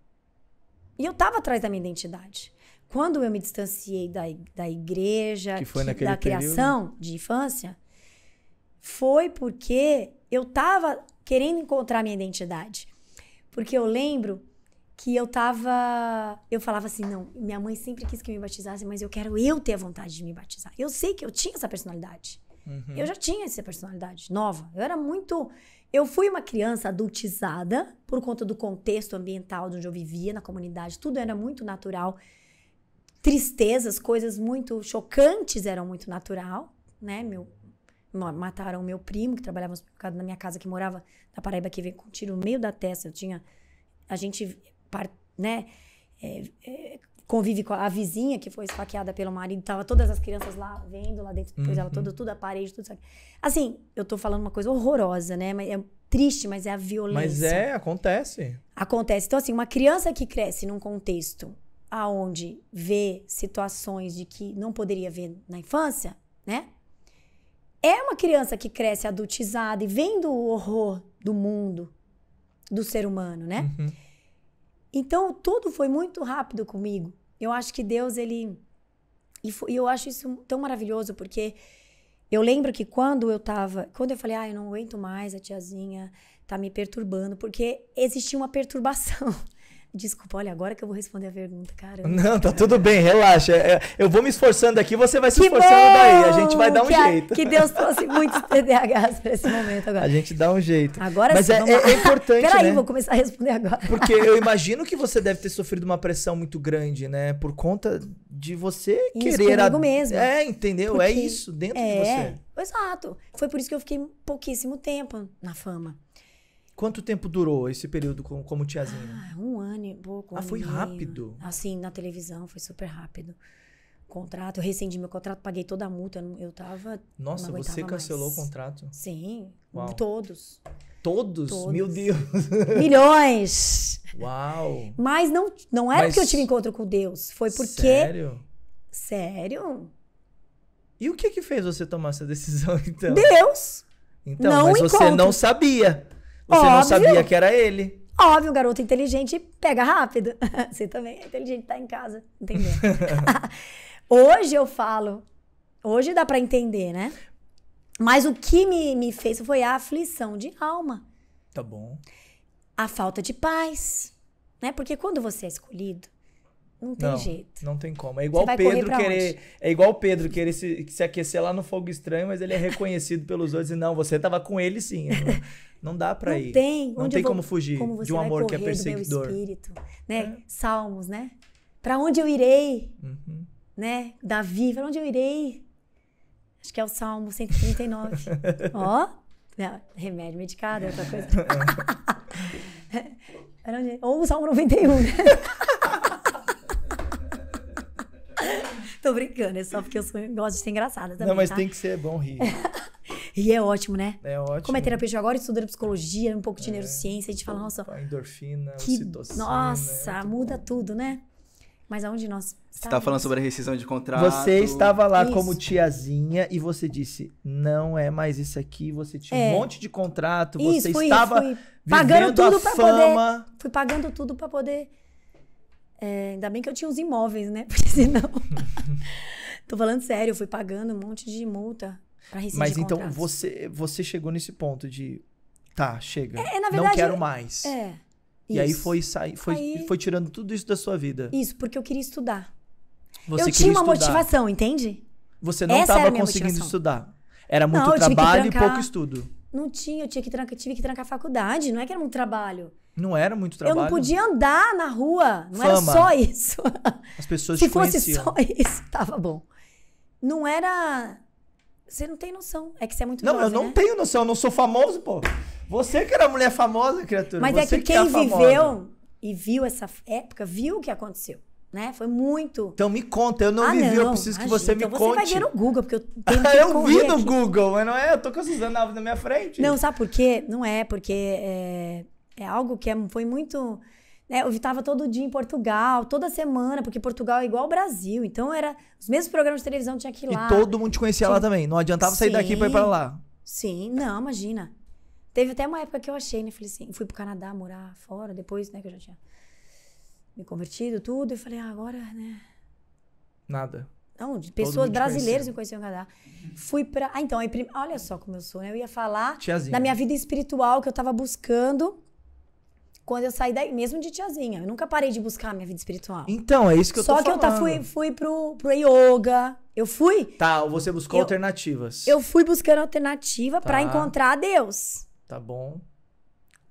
E eu tava atrás da minha identidade. Quando eu me distanciei da, da igreja, que foi que, da criação período. de infância, foi porque eu tava querendo encontrar minha identidade. Porque eu lembro que eu tava. Eu falava assim: não, minha mãe sempre quis que eu me batizasse, mas eu quero eu ter a vontade de me batizar. Eu sei que eu tinha essa personalidade. Uhum. Eu já tinha essa personalidade nova. Eu era muito. Eu fui uma criança adultizada por conta do contexto ambiental onde eu vivia, na comunidade, tudo era muito natural. Tristezas, coisas muito chocantes eram muito natural, né? Meu mataram meu primo, que trabalhava no supermercado na minha casa, que morava na Paraíba, que veio com um tiro no meio da testa. Eu tinha. A gente, né? É, é, convive com a, vizinha que foi esfaqueada pelo marido, tava todas as crianças lá vendo lá dentro, depois uhum. ela toda, tudo a parede, tudo isso Assim, eu tô falando uma coisa horrorosa, né? Mas é triste, mas é a violência. Mas é, acontece. Acontece. Então, assim, uma criança que cresce num contexto aonde vê situações de que não poderia ver na infância, né? é uma criança que cresce adultizada e vendo o horror do mundo, do ser humano, né? Uhum. Então, tudo foi muito rápido comigo. Eu acho que Deus, ele. E eu acho isso tão maravilhoso, porque eu lembro que quando eu tava. Quando eu falei, ah, eu não aguento mais, a tiazinha tá me perturbando, porque existia uma perturbação. Desculpa, olha, agora que eu vou responder a pergunta, cara. Não, tá tudo bem, relaxa. É, é, eu vou me esforçando aqui, você vai se que esforçando bom! daí. A gente vai dar um que a, jeito. que Deus trouxe muitos TDAHs pra esse momento agora. A gente dá um jeito. Agora Mas sim, é, é, importante. Peraí, né? vou começar a responder agora. Porque eu imagino que você deve ter sofrido uma pressão muito grande, né? Por conta de você isso, querer. Comigo a... mesmo. É, entendeu? É Porque é isso dentro é, de você. Exato. Foi por isso que eu fiquei pouquíssimo tempo na fama. Quanto tempo durou esse período como, como tiazinha? Ah, um ano e pouco. Um ah, foi rápido? Assim, na televisão, foi super rápido. Contrato, eu rescindi meu contrato, paguei toda a multa, eu, tava. Nossa, não você cancelou mais. o contrato? Sim, Uau. todos. Todos? Todos? Meu Deus! Milhões! Uau! Mas não, não era Mas... porque eu tive encontro com Deus, foi porque. Sério? Sério? E o que que fez você tomar essa decisão, então? Deus! Então, não mas encontro. você não sabia. Você Óbvio. não sabia que era ele. Óbvio, garoto inteligente pega rápido. Você também é inteligente, tá em casa, entendeu? hoje eu falo, hoje dá para entender, né? Mas o que me, me fez foi a aflição de alma. Tá bom. A falta de paz, né? Porque quando você é escolhido, não tem não, jeito. Não tem como. É igual Pedro querer. É igual Pedro querer se, se aquecer lá no fogo estranho, mas ele é reconhecido pelos outros e não, você tava com ele sim. Não dá para ir. Tem. Não onde tem como fugir como de um amor que é perseguidor. Espírito, né? É. Salmos, né? Para onde eu irei? Uhum. Né? Davi, para onde eu irei? Acho que é o Salmo 139. Ó, remédio medicado, é outra coisa. Ou o Salmo 91, né? Tô brincando, é só porque eu sou, gosto de ser engraçada também. Não, mas tá? tem que ser bom rir. E é ótimo, né? É ótimo. Como é terapeuta agora, estudando psicologia, um pouco de é. neurociência, a gente fala, nossa. A endorfina, que... ocitocina. Nossa, é muda bom. tudo, né? Mas aonde nós. Você tá falando sobre a rescisão de contrato. Você estava lá isso. como tiazinha e você disse: não é mais isso aqui, você tinha é. um monte de contrato, isso, você fui, estava. Fui pagando tudo para poder. Fui pagando tudo para poder. É, ainda bem que eu tinha os imóveis, né? Porque senão. Tô falando sério, eu fui pagando um monte de multa. Pra Mas então você você chegou nesse ponto de tá, chega. É, é verdade, não quero mais. É. E aí foi, sair foi, aí... foi tirando tudo isso da sua vida. Isso, porque eu queria estudar. Você eu tinha uma estudar. motivação, entende? Você não estava conseguindo estudar. Era muito não, trabalho trancar... e pouco estudo. Não tinha, eu tinha que trancar, tive que trancar a faculdade, não é que era muito trabalho. Não era muito trabalho. Eu não podia andar na rua, não Fama. era só isso. As pessoas Se fosse só isso, tava bom. Não era você não tem noção. É que você é muito Não, eu não né? tenho noção. Eu não sou famoso, pô. Você que era mulher famosa, criatura. Mas é que quem é viveu e viu essa época, viu o que aconteceu. Né? Foi muito. Então me conta, eu não ah, vivi, não, eu preciso que você então me conte. Você vai ver no Google, porque eu tenho que Eu vi no aqui. Google, mas não é, eu tô com a Suzana na minha frente. Não, sabe por quê? Não é, porque é, é algo que é, foi muito né? Eu estava todo dia em Portugal, toda semana, porque Portugal é igual ao Brasil. Então era os mesmos programas de televisão tinha que ir lá. E todo mundo te conhecia tinha... lá também. Não adiantava Sim. sair daqui para ir para lá. Sim, não, imagina. Teve até uma época que eu achei, né? Falei assim, fui pro Canadá morar fora, depois, né, que eu já tinha me convertido, tudo, e falei, ah, agora, né? Nada. Não, de pessoas brasileiras me conheciam no Canadá. Fui pra. Ah, então, aí, olha só como eu sou, né? Eu ia falar Tiazinha. da minha vida espiritual que eu tava buscando quando eu saí daí, mesmo de tiazinha. Eu nunca parei de buscar a minha vida espiritual. Então, é isso que eu Só tô falando. Só que eu fui, fui pro, pro yoga. Eu fui. Tá, você buscou eu, alternativas. Eu fui buscando alternativa tá. para encontrar Deus. Tá bom.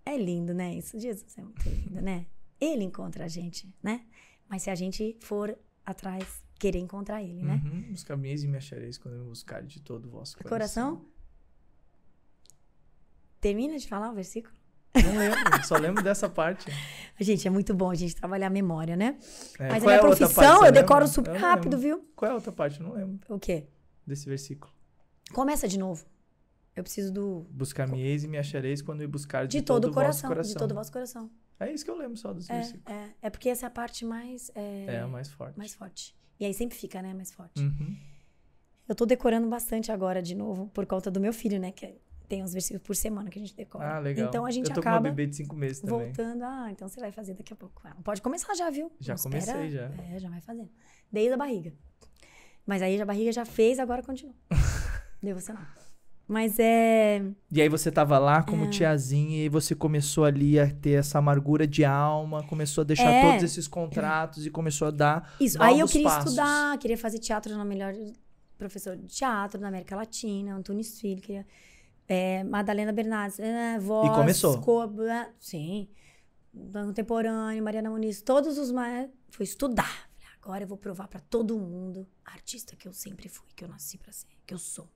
É lindo, né? Isso, Jesus é muito lindo, né? Ele encontra a gente, né? Mas se a gente for atrás, querer encontrar ele, né? Uhum. buscar meis e me achareis quando me buscar de todo o vosso coração. Coração? Termina de falar o versículo? Não lembro, só lembro dessa parte. Gente, é muito bom a gente trabalhar a memória, né? É, Mas a minha é a profissão, eu, decoro super eu rápido, lembro. viu? Qual é a outra parte? Eu não lembro. O quê? Desse versículo. Começa de novo. Eu preciso do. Buscar-me eis e me achareis quando me buscar de, de todo, todo, o coração, vosso coração. De todo o vosso coração. É isso que eu lembro só dos é, É, é porque essa é a parte mais. É, é a mais forte. Mais forte. E aí sempre fica, né? Mais forte. Uhum. Eu tô decorando bastante agora de novo por conta do meu filho, né? Que é tem uns versículos por semana que a gente decora. Ah, legal. Então a gente acaba. Eu tô acaba com uma bebê de cinco meses também. Voltando, ah, então você vai fazer daqui a pouco. Ah, pode começar já, viu? Já Não comecei, espera. já. É, já vai fazendo. Desde a barriga. Mas aí a barriga já fez, agora continua. não Mas é. E aí você tava lá como é... tiazinha e você começou ali a ter essa amargura de alma, começou a deixar é... todos esses contratos e começou a dar. Isso. Aí eu queria passos. estudar, queria fazer teatro na melhor professor de teatro da América Latina, Antônio Filho, queria é, Madalena Bernardes, é, voz, e começou. Cobra, é, sim. Contemporâneo, Mariana Muniz, todos os mais. Fui estudar. Agora eu vou provar para todo mundo a artista que eu sempre fui, que eu nasci para ser, que eu sou.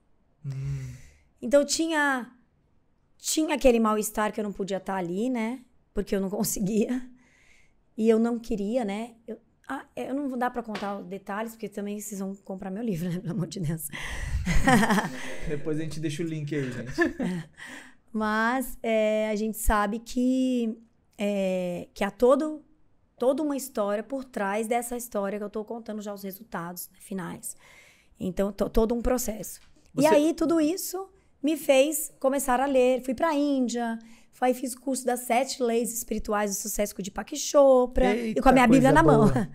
Hum. Então tinha tinha aquele mal-estar que eu não podia estar tá ali, né? Porque eu não conseguia. E eu não queria, né? Eu, ah, é, eu não vou dar para contar detalhes, porque também vocês vão comprar meu livro, né? Pelo amor de Deus. Depois a gente deixa o link aí, gente. Mas é, a gente sabe que, é, que há todo, toda uma história por trás dessa história que eu estou contando já os resultados né, finais. Então, todo um processo. Você... E aí, tudo isso me fez começar a ler. Fui para a Índia, Aí fiz o curso das sete leis espirituais do sucesso com o Deepak Chopra. Eita, e com a minha Bíblia na boa. mão.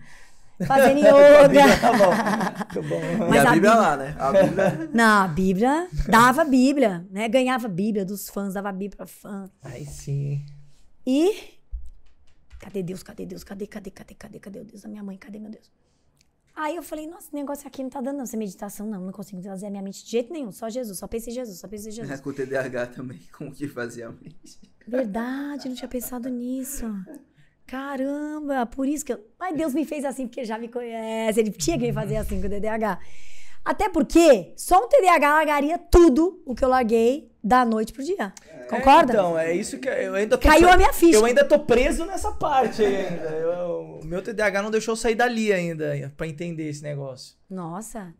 Fazendo yoga. tá bom. bom. e a, a Bíblia, lá, né? A Bíblia... Não, a Bíblia dava Bíblia, né? Ganhava Bíblia dos fãs, dava Bíblia pra fã. Aí sim. E. Cadê Deus? Cadê Deus? Cadê, cadê, cadê, cadê, cadê o Deus A minha mãe? Cadê meu Deus? Aí eu falei, nossa, esse negócio aqui não tá dando não. essa meditação, não. Não consigo fazer a minha mente de jeito nenhum. Só Jesus, só pensei em Jesus, só pensei em Jesus. É, com o TDAH também, como que fazia a mente? Verdade, não tinha pensado nisso. Caramba, por isso que eu. Mas Deus me fez assim, porque ele já me conhece. Ele tinha que me fazer assim com o DDH. Até porque só um TDAH largaria tudo o que eu larguei da noite pro dia. É, Concorda? É, então, é isso que eu ainda tô Caiu pre... a minha ficha. Eu ainda tô preso nessa parte ainda. Eu, o meu TDAH não deixou eu sair dali ainda para entender esse negócio. Nossa.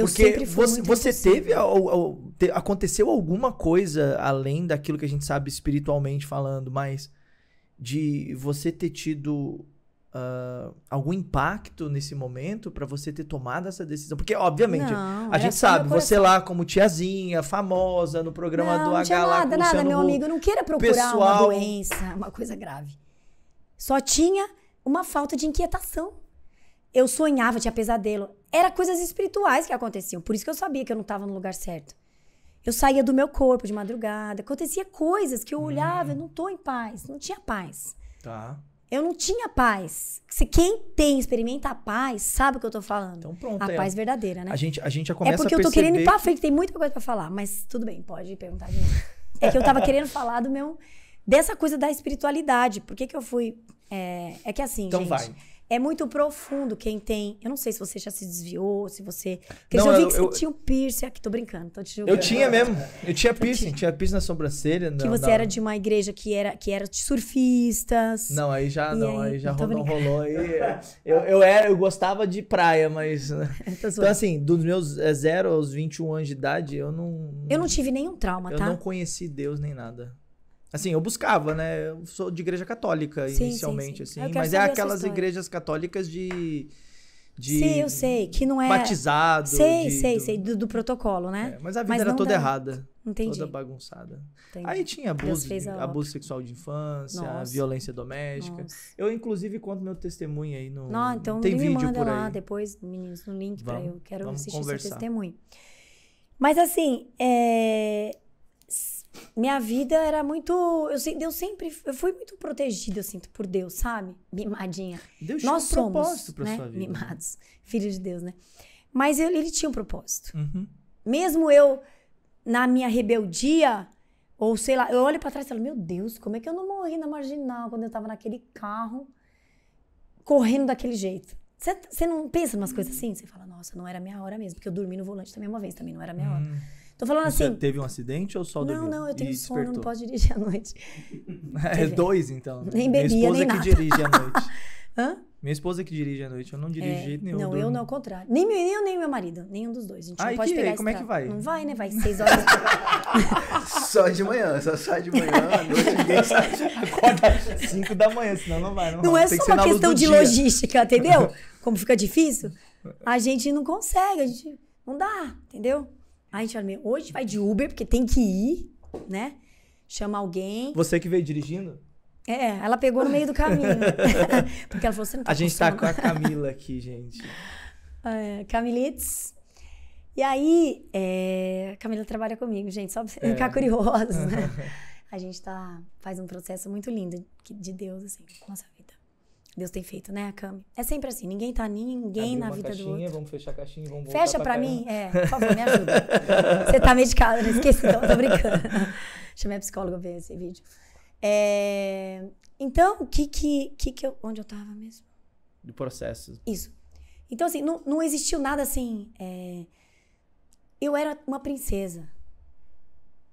Eu Porque você, você teve. aconteceu alguma coisa além daquilo que a gente sabe espiritualmente falando, mas de você ter tido uh, algum impacto nesse momento para você ter tomado essa decisão? Porque, obviamente, não, a gente sabe, você lá como tiazinha, famosa, no programa não, do não tinha lá. Nada, nada, meu amigo, não queira procurar pessoal... uma doença, uma coisa grave. Só tinha uma falta de inquietação. Eu sonhava, tinha pesadelo. Era coisas espirituais que aconteciam. Por isso que eu sabia que eu não estava no lugar certo. Eu saía do meu corpo de madrugada. Acontecia coisas que eu olhava, hum. eu não tô em paz. Não tinha paz. Tá. Eu não tinha paz. Quem tem, experimenta a paz, sabe o que eu tô falando. Então pronto. A é. paz verdadeira, né? A gente, a gente já é começa a É porque a eu tô querendo ir pra frente, tem muita coisa para falar. Mas tudo bem, pode perguntar. é que eu tava querendo falar do meu... Dessa coisa da espiritualidade. Por que que eu fui... É, é que assim, então gente... Vai é muito profundo quem tem. Eu não sei se você já se desviou, se você. Porque não, eu vi que eu, você eu... tinha o um piercing. Aqui, tô brincando, tô te julgando. Eu tinha mesmo. Eu tinha piercing, eu tinha... tinha piercing na sobrancelha. Que não, você não. era de uma igreja que era, que era de surfistas. Não, aí já não, aí, aí já rolou, não rolou. Aí, eu, eu era, eu gostava de praia, mas. Né? então, assim, dos meus 0 eh, aos 21 anos de idade, eu não. Eu não tive nenhum trauma, eu tá? Eu não conheci Deus nem nada. Assim, eu buscava, né? Eu sou de igreja católica sim, inicialmente, sim, sim. assim. Mas é aquelas igrejas católicas de. De Sim, eu sei, que não é. Batizado. Sei, de, sei, do... sei, do, do, protocolo, né? É, mas a vida mas era toda dá. errada. Entendi. Toda bagunçada. Entendi. Aí tinha abuso, abuso sexual de infância, violência doméstica. Nossa. Eu, inclusive, conto meu testemunho aí no. Não, então tem vídeo me manda por aí. lá depois, meninos, no link vamos, pra eu. Quero assistir conversar. seu testemunho. Mas assim, é minha vida era muito. Eu, eu sempre. Eu fui muito protegida, assim, por Deus, sabe? Mimadinha. Deus Nós tinha um somos, propósito pra né? sua vida. Né? Mimados. Filhos de Deus, né? Mas ele, ele tinha um propósito. Uhum. Mesmo eu, na minha rebeldia, ou sei lá, eu olho para trás e falo: Meu Deus, como é que eu não morri na marginal quando eu tava naquele carro, correndo daquele jeito? Você tá, não pensa em umas coisas uhum. assim? Você fala: Nossa, não era minha hora mesmo, porque eu dormi no volante também uma vez, também não era minha hora. Uhum. Tô falando Você assim. teve um acidente ou só dormiu? Não, não, eu tenho sono, despertou. não posso dirigir à noite. é dois, então. Nem bebia, nem nada. Minha esposa que dirige à noite. Hã? Minha esposa que dirige à noite, eu não dirijo é, nenhum. Não, eu não, ao contrário. Nem, meu, nem eu, nem meu marido, nenhum dos dois. A gente ah, não pode que, pegar como é que vai? Não vai, né? Vai seis horas. só de manhã, só sai de manhã, à noite ninguém sai. Acorda cinco da manhã, senão não vai. Não, não vai. é Tem só que uma questão de dia. logística, entendeu? Como fica difícil, a gente não consegue, a gente não dá, entendeu? Aí a gente fala, meu, hoje vai de Uber, porque tem que ir, né? Chama alguém. Você que veio dirigindo? É, ela pegou no meio do caminho. porque ela falou, você não tá A gente tá com a Camila aqui, gente. É, Camilites. E aí, é, a Camila trabalha comigo, gente, só pra você é. ficar curioso, né? a gente tá, faz um processo muito lindo de Deus, assim, nossa vida. Deus tem feito, né, Cami? É sempre assim, ninguém tá ninguém Abriu na vida caixinha, do outro. Vamos fechar a caixinha vamos voltar. Fecha pra, pra mim, é, por favor, me ajuda. Você tá medicado, não esqueci, não, tô brincando. Chamei a psicóloga ver esse vídeo. É, então, o que que, que que eu, onde eu tava mesmo? Do processo. Isso. Então, assim, não, não existiu nada assim, é, eu era uma princesa.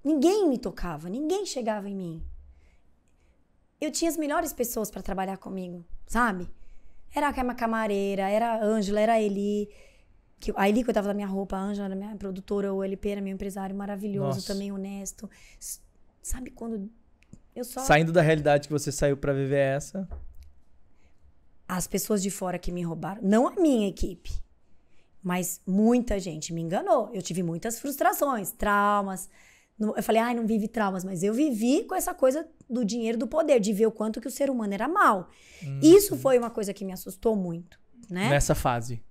Ninguém me tocava, ninguém chegava em mim eu tinha as melhores pessoas para trabalhar comigo, sabe? Era a minha camareira, era a Ângela, era a Eli. Que, a Eli cuidava da minha roupa, a Ângela era minha produtora, o LP era meu empresário maravilhoso, Nossa. também honesto. Sabe quando eu só... Saindo da realidade que você saiu para viver essa... As pessoas de fora que me roubaram, não a minha equipe, mas muita gente me enganou. Eu tive muitas frustrações, traumas, eu falei, ai, não vivi traumas, mas eu vivi com essa coisa do dinheiro do poder, de ver o quanto que o ser humano era mal. Hum, Isso sim. foi uma coisa que me assustou muito, né? Nessa fase.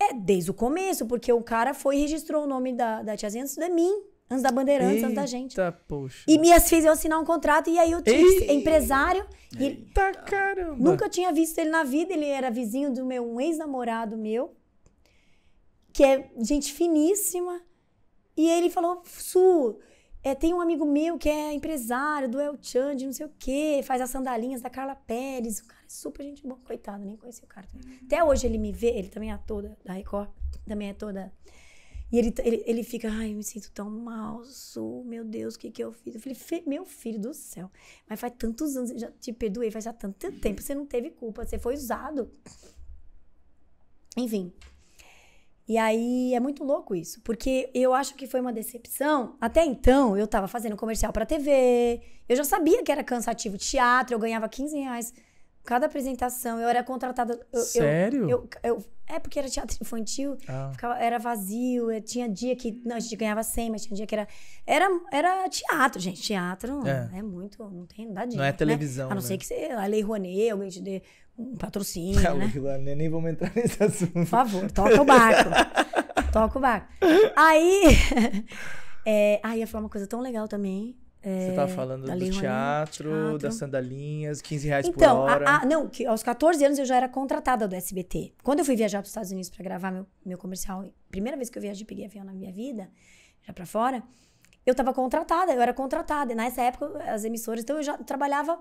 É, desde o começo, porque o cara foi e registrou o nome da, da tiazinha antes de mim, antes da Bandeirantes, Eita, antes da gente. Poxa. E me fez eu assinar um contrato, e aí o tio, empresário. Eita, ele, caramba! Nunca tinha visto ele na vida, ele era vizinho do meu, um ex-namorado meu, que é gente finíssima. E ele falou: Su, é, tem um amigo meu que é empresário do El Chan, de não sei o quê, faz as sandalinhas da Carla Pérez. O cara é super gente boa, coitado, nem conheci o cara. Uhum. Até hoje ele me vê, ele também é toda da Record, também é toda. E ele, ele, ele fica, ai, eu me sinto tão mal, Su, meu Deus, o que, que eu fiz? Eu falei, meu filho do céu, mas faz tantos anos, eu já te perdoei, faz já tanto tempo, você não teve culpa, você foi usado. Enfim, e aí é muito louco isso, porque eu acho que foi uma decepção. Até então, eu tava fazendo comercial pra TV, eu já sabia que era cansativo teatro, eu ganhava 15 reais cada apresentação. Eu era contratada. Eu, Sério? Eu, eu, eu, é porque era teatro infantil, ah. ficava, era vazio, eh, tinha dia que não, a gente ganhava 100, mas tinha dia que era. Era, era teatro, gente. Teatro não é, é muito. Não tem nada disso. Não é né? televisão. Né? A não né? ser que você. A Lei Rouanet, alguém te dê um patrocínio, tá, né? Lá, nem vamos entrar nesse assunto. Por favor, toca o barco. toca o barco. Aí, é, aí ia falar uma coisa tão legal também. É, Você tá falando do teatro, né? teatro, das sandalinhas, 15 reais então, por hora. Então, não, que aos 14 anos eu já era contratada do SBT. Quando eu fui viajar para os Estados Unidos para gravar meu, meu comercial, primeira vez que eu viajei, peguei avião na minha vida, já para fora, eu estava contratada, eu era contratada. E nessa época, as emissoras, então eu já trabalhava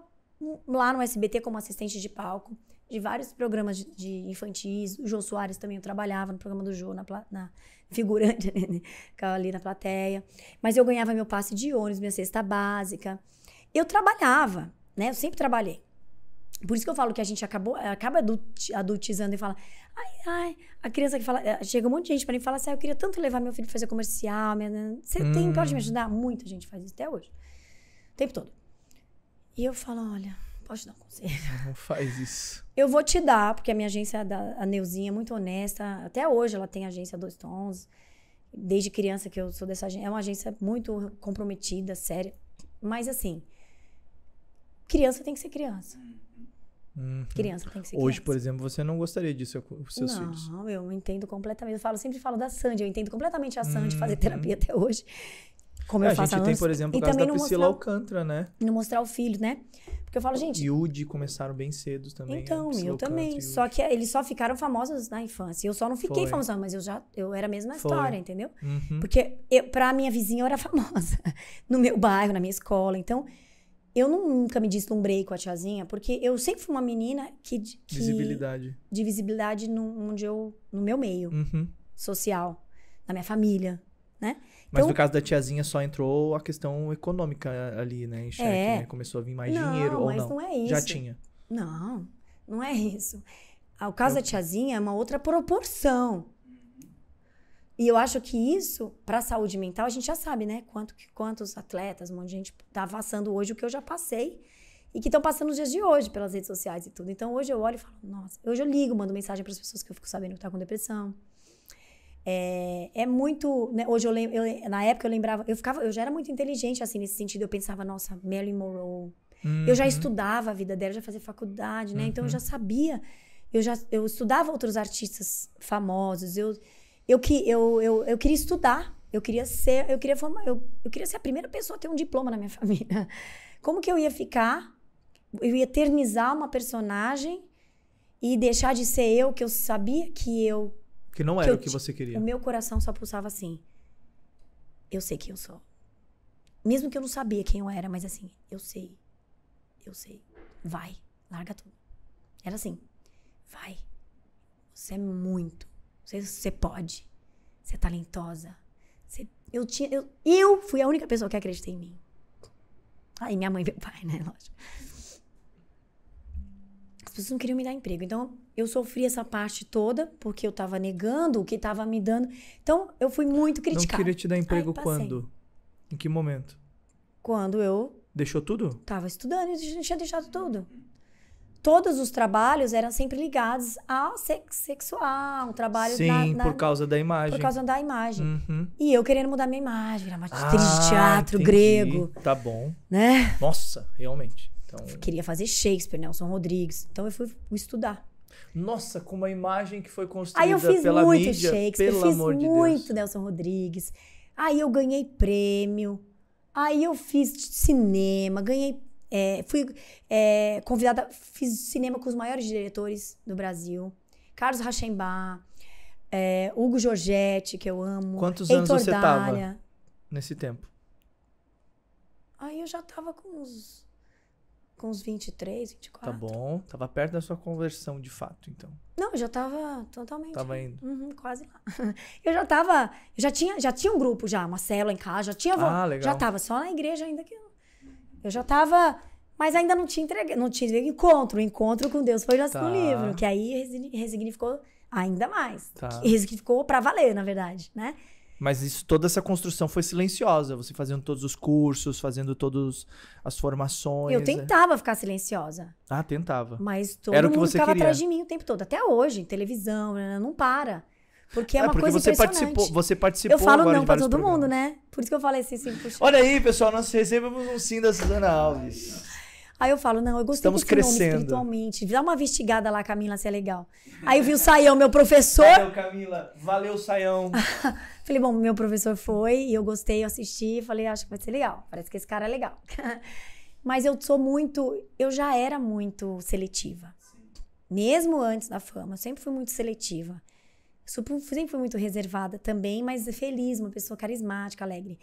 lá no SBT como assistente de palco, de vários programas de, de infantis. O João Soares também eu trabalhava no programa do João, na, na figurante, né? né ali na plateia. Mas eu ganhava meu passe de ônibus, minha cesta básica. Eu trabalhava, né? Eu sempre trabalhei. Por isso que eu falo que a gente acabou, acaba adultizando e fala, ai, ai, a criança que fala, eh, chega um monte de gente para mim e fala assim, ah, eu queria tanto levar meu filho pra fazer comercial, minha... Né, você hum. tem, pode me ajudar? Muita gente faz isso até hoje, o tempo todo. E eu falo, olha, posso te dar um conselho? Não faz isso. Eu vou te dar, porque a minha agência, da, a Neuzinha, é muito honesta. Até hoje ela tem agência Dois Tons. Desde criança que eu sou dessa agência. É uma agência muito comprometida, séria. Mas assim, criança tem que ser criança. Uhum. Criança tem que ser criança. Hoje, por exemplo, você não gostaria disso com seus não, filhos? Não, eu entendo completamente. Eu falo, sempre falo da Sandy. Eu entendo completamente a Sandy uhum. fazer terapia até hoje. Como é, eu faço a gente tem, por exemplo, o caso da Priscila mostrar, Alcântara, né? Não mostrar o filho, né? Porque eu falo, gente. E Udi começaram bem cedo também. Então, eu Alcântara, também. Só que eles só ficaram famosos na infância. Eu só não fiquei Foi. famosa, mas eu já eu era a mesma Foi. história, entendeu? Uhum. Porque eu, pra minha vizinha eu era famosa. No meu bairro, na minha escola. Então, eu nunca me deslumbrei com a tiazinha, porque eu sempre fui uma menina que. que visibilidade. De visibilidade no, onde eu, no meu meio uhum. social, na minha família, né? Mas então, no caso da tiazinha só entrou a questão econômica ali, né? Em cheque, é. né? Começou a vir mais não, dinheiro ou não. não é isso. Já tinha. Não, não é isso. O caso eu... Então da tiazinha é uma outra proporção. E eu acho que isso, para a saúde mental, a gente já sabe, né? Quanto, quantos atletas, um monte de gente tá passando hoje o que eu já passei e que estão passando os dias de hoje pelas redes sociais e tudo. Então hoje eu olho e falo, nossa, hoje eu ligo, mando mensagem para as pessoas que eu fico sabendo que tá com depressão. É, é muito. Né, hoje eu lembro. na época eu lembrava. Eu ficava, eu já era muito inteligente, assim, nesse sentido. Eu pensava, nossa, Marilyn Monroe. Uhum. Eu já uhum. estudava a vida dela, já fazia faculdade, né? Uhum. Então eu já uhum. sabia. Eu já eu estudava outros artistas famosos. Eu, eu, eu, eu, eu queria estudar. Eu queria ser. Eu queria formar. Eu, eu queria ser a primeira pessoa a ter um diploma na minha família. Como que eu ia ficar? Eu ia eternizar uma personagem e deixar de ser eu que eu sabia que eu que não era que o que você queria. O meu coração só pulsava assim. Eu sei quem eu sou. Mesmo que eu não sabia quem eu era, mas assim, eu sei. Eu sei. Vai, larga tudo. Era assim. Vai. Você é muito. Você, você pode. Você é talentosa. Você, eu, tinha, eu, eu fui a única pessoa que acreditei em mim. Aí minha mãe veio pai, né? Lógico. As pessoas não queriam me dar emprego. Então, eu sofri essa parte toda, porque eu estava negando o que estava me dando. Então, eu fui muito criticada. Não queria te dar emprego quando? Em que momento? Quando eu... Deixou tudo? Tava estudando e tinha deixado tudo. Todos os trabalhos eram sempre ligados ao sexo sexual, trabalho Sim, na, na, por causa da imagem. Por causa da imagem. Uhum. E eu querendo mudar minha imagem, era uma atriz de ah, teatro entendi. grego. Tá bom. Né? Nossa, realmente. Então... Queria fazer Shakespeare, Nelson Rodrigues. Então eu fui estudar. Nossa, com uma imagem que foi construída Aí eu fiz muito mídia, Shakespeare, pelo fiz amor muito Nelson Rodrigues. Aí eu ganhei prêmio. Aí eu fiz cinema, ganhei. É, fui é, convidada, fiz cinema com os maiores diretores do Brasil. Carlos Rachembar, é, Hugo Giorgetti, que eu amo. Quantos Heitor anos você estava nesse tempo? Aí eu já estava com uns com uns 23, 24. Tá bom. Tava perto da sua conversão, de fato, então. Não, eu já tava totalmente. Tava indo. Uhum, quase lá. Eu já tava. Eu já tinha, já tinha um grupo, já, uma célula em casa, já tinha. Ah, legal. Já tava só na igreja ainda que eu. já tava. Mas ainda não tinha entregue, não tinha encontro. O encontro com Deus foi já tá. no livro, que aí resignificou ainda mais. Tá. Ressignificou para valer, na verdade, né? Mas isso, toda essa construção foi silenciosa. Você fazendo todos os cursos, fazendo todas as formações. Eu é. tentava é. ficar silenciosa. Ah, tentava. Mas todo Era mundo ficava queria. atrás de mim o tempo todo. Até hoje, televisão, né, não para. Porque é, é uma porque coisa você participou, você participou Eu falo não pra todo programas. mundo, né? Por isso que eu falei assim, assim puxa. Olha aí, pessoal, nós recebemos um sim da Suzana Alves. Aí eu falo, não, eu gostei Estamos desse crescendo. nome espiritualmente. Dá uma vestigada lá, Camila, se é legal. Aí eu vi o Saião, meu professor. Valeu, Camila. Valeu, Saião. Falei, bom, meu professor foi e eu gostei, eu assisti. Falei, acho que vai ser legal. Parece que esse cara é legal. Mas eu sou muito. Eu já era muito seletiva. Sim. Mesmo antes da fama, eu sempre fui muito seletiva. sempre fui muito reservada também, mas feliz, uma pessoa carismática, alegre.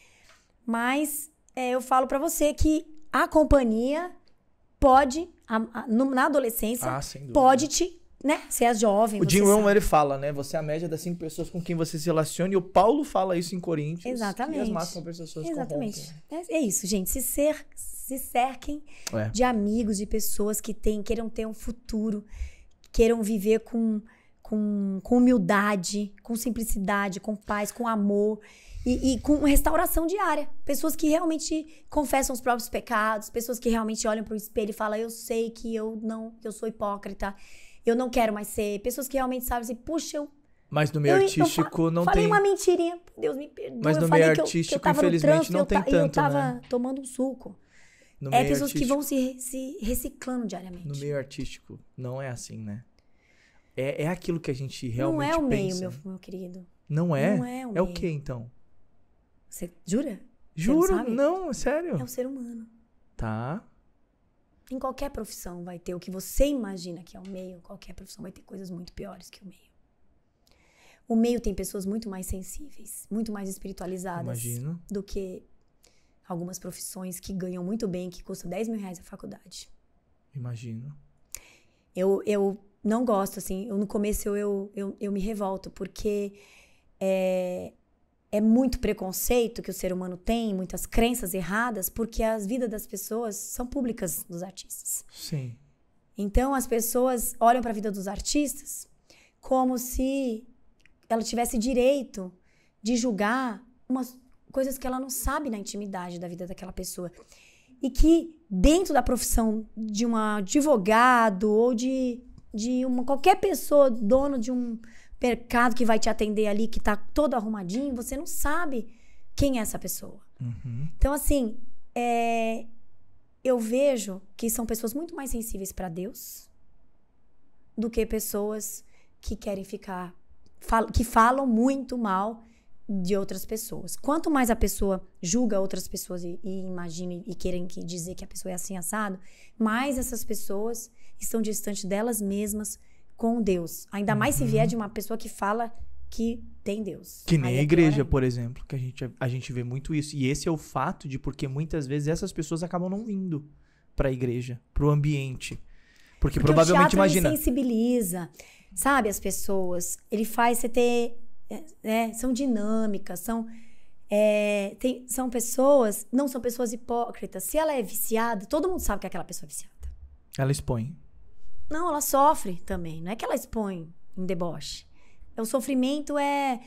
Mas é, eu falo para você que a companhia pode, a, a, na adolescência, ah, pode te né? Você é jovem. O Jim Rohn, ele fala, né? Você é a média das cinco pessoas com quem você se relaciona. E o Paulo fala isso em Corinthians. Exatamente. E as más pessoas Exatamente. Né? É, é, isso, gente. Se, cer se cerquem é. de amigos, de pessoas que têm, queiram ter um futuro, queiram viver com, com, com humildade, com simplicidade, com paz, com amor. E, e, com restauração diária. Pessoas que realmente confessam os próprios pecados, pessoas que realmente olham para o espelho e falam: Eu sei que eu não, que eu sou hipócrita, eu não quero mais ser. Pessoas que realmente sabem assim, puxa, eu. Mas no meio eu, artístico eu, eu não falei tem. Falei uma mentirinha, Deus me perdoa. Mas no meio artístico, que eu, que infelizmente, trânsito, não tem tanto. Eu tava né? tomando um suco. No é pessoas que vão se, se reciclando diariamente. No meio artístico, não é assim, né? É, é aquilo que a gente realmente pensa. Não é o pensa. meio, meu, meu querido. Não é? Não é o meio. É o que, então? Você jura? Juro, Você não, não, é sério. É o ser humano. Tá. Em qualquer profissão vai ter o que você imagina que é o meio, qualquer profissão vai ter coisas muito piores que o meio. O meio tem pessoas muito mais sensíveis, muito mais espiritualizadas Imagino. do que algumas profissões que ganham muito bem, que custa 10 mil reais a faculdade. Imagino. Eu, eu não gosto, assim, eu, no começo eu, eu, eu, eu me revolto, porque é, é muito preconceito que o ser humano tem, muitas crenças erradas, porque as vidas das pessoas são públicas dos artistas. Sim. Então as pessoas olham para a vida dos artistas como se ela tivesse direito de julgar umas coisas que ela não sabe na intimidade da vida daquela pessoa. E que dentro da profissão de um advogado ou de, de uma, qualquer pessoa, dono de um mercado que vai te atender ali, que tá todo arrumadinho, você não sabe quem é essa pessoa. Uhum. Então, assim, é, eu vejo que são pessoas muito mais sensíveis para Deus do que pessoas que querem ficar, fal, que falam muito mal de outras pessoas. Quanto mais a pessoa julga outras pessoas e, e imagina e querem que, dizer que a pessoa é assim assado, mais essas pessoas estão distantes delas mesmas com Deus. Ainda uhum. mais se vier uhum. de uma pessoa que fala que tem Deus. Que nem a é igreja, por exemplo, que a gente, a gente vê muito isso. E esse é o fato de porque muitas vezes essas pessoas acabam não vindo para a igreja, para o ambiente. Porque, porque provavelmente o teatro, imagina. Ele sensibiliza, sabe, as pessoas. Ele faz você ter. Eh, né, são dinâmicas, são. É, tem, são pessoas, não são pessoas hipócritas. Se ela é viciada, todo mundo sabe que aquela pessoa é viciada. Ela expõe. Não, ela sofre também. Não é que ela expõe em deboche. É, o sofrimento é,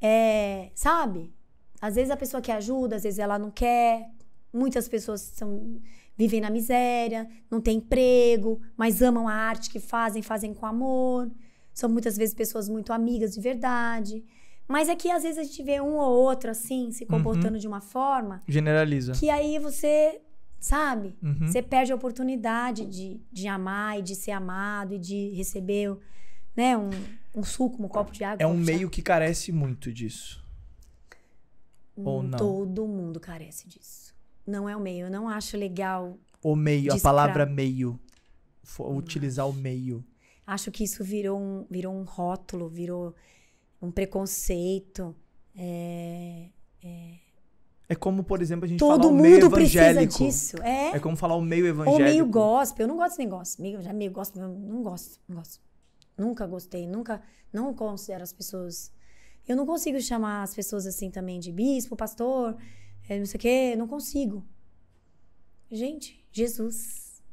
é. Sabe? Às vezes a pessoa quer ajuda, às vezes ela não quer. Muitas pessoas são, vivem na miséria, não têm emprego, mas amam a arte que fazem, fazem com amor. São muitas vezes pessoas muito amigas de verdade. Mas é que às vezes a gente vê um ou outro assim, se uhum. comportando uhum. de uma forma. Generaliza. Que aí você sabe? Uhum. Você perde a oportunidade de, de amar e de ser amado e de receber né, um, um suco, um copo de água. É um meio que carece muito disso. Hum, Ou não? Todo mundo carece disso. Não é o meio. Eu não acho legal. O meio, a palavra meio. Utilizar o meio. Acho que isso virou um, virou um rótulo, virou um preconceito. é, é é como, por exemplo, a gente Todo falar o meio evangélico. Disso, é. é como falar o meio evangélico. Ou meio gospel. Eu não gosto de negócio. Meio, já meio gospel, não gosto, não gosto. Nunca gostei, nunca, não considero as pessoas. Eu não consigo chamar as pessoas assim também de bispo, pastor, eh, não sei o quê, não consigo. Gente, Jesus.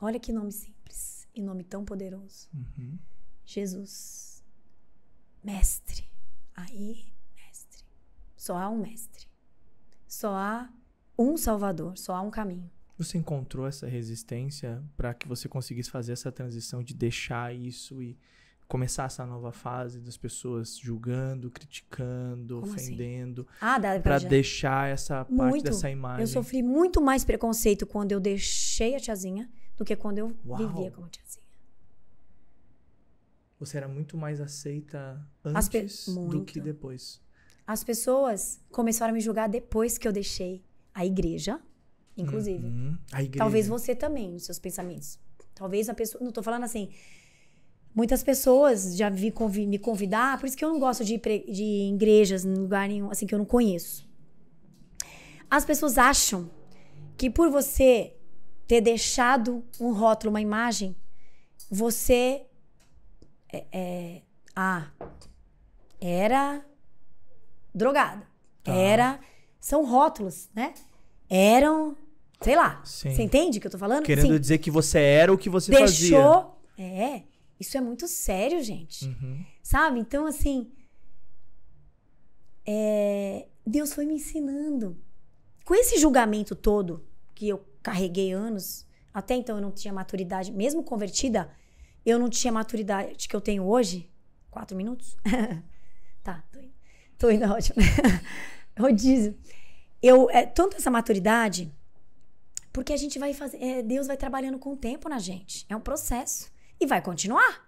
Olha que nome simples e nome tão poderoso. Uhum. Jesus, mestre Aí, mestre, só há um mestre. Só há um salvador, só há um caminho. Você encontrou essa resistência para que você conseguisse fazer essa transição de deixar isso e começar essa nova fase das pessoas julgando, criticando, Como assim? ofendendo, assim? ah, para deixar essa parte muito. dessa imagem. Eu sofri muito mais preconceito quando eu deixei a tiazinha do que quando eu Uau. vivia como tiazinha você era muito mais aceita antes pe... do que depois. As pessoas começaram a me julgar depois que eu deixei a igreja, inclusive. Uhum. A igreja. Talvez você também, nos seus pensamentos. Talvez a pessoa. Não estou falando assim. Muitas pessoas já vi convi... me convidar, por isso que eu não gosto de pre... de igrejas, em lugar nenhum, assim, que eu não conheço. As pessoas acham que por você ter deixado um rótulo, uma imagem, você é, é, ah, era drogada. Tá. Era. São rótulos, né? Eram. Sei lá. Sim. Você entende o que eu tô falando? Querendo Sim. dizer que você era o que você Deixou, fazia. É. Isso é muito sério, gente. Uhum. Sabe? Então, assim. É, Deus foi me ensinando. Com esse julgamento todo que eu carreguei anos, até então eu não tinha maturidade, mesmo convertida, eu não tinha maturidade que eu tenho hoje. Quatro minutos? tá, tô indo. Tô indo, é ótimo. Rodízio. Eu, é, tanto essa maturidade, porque a gente vai fazer. É, Deus vai trabalhando com o tempo na gente. É um processo. E vai continuar.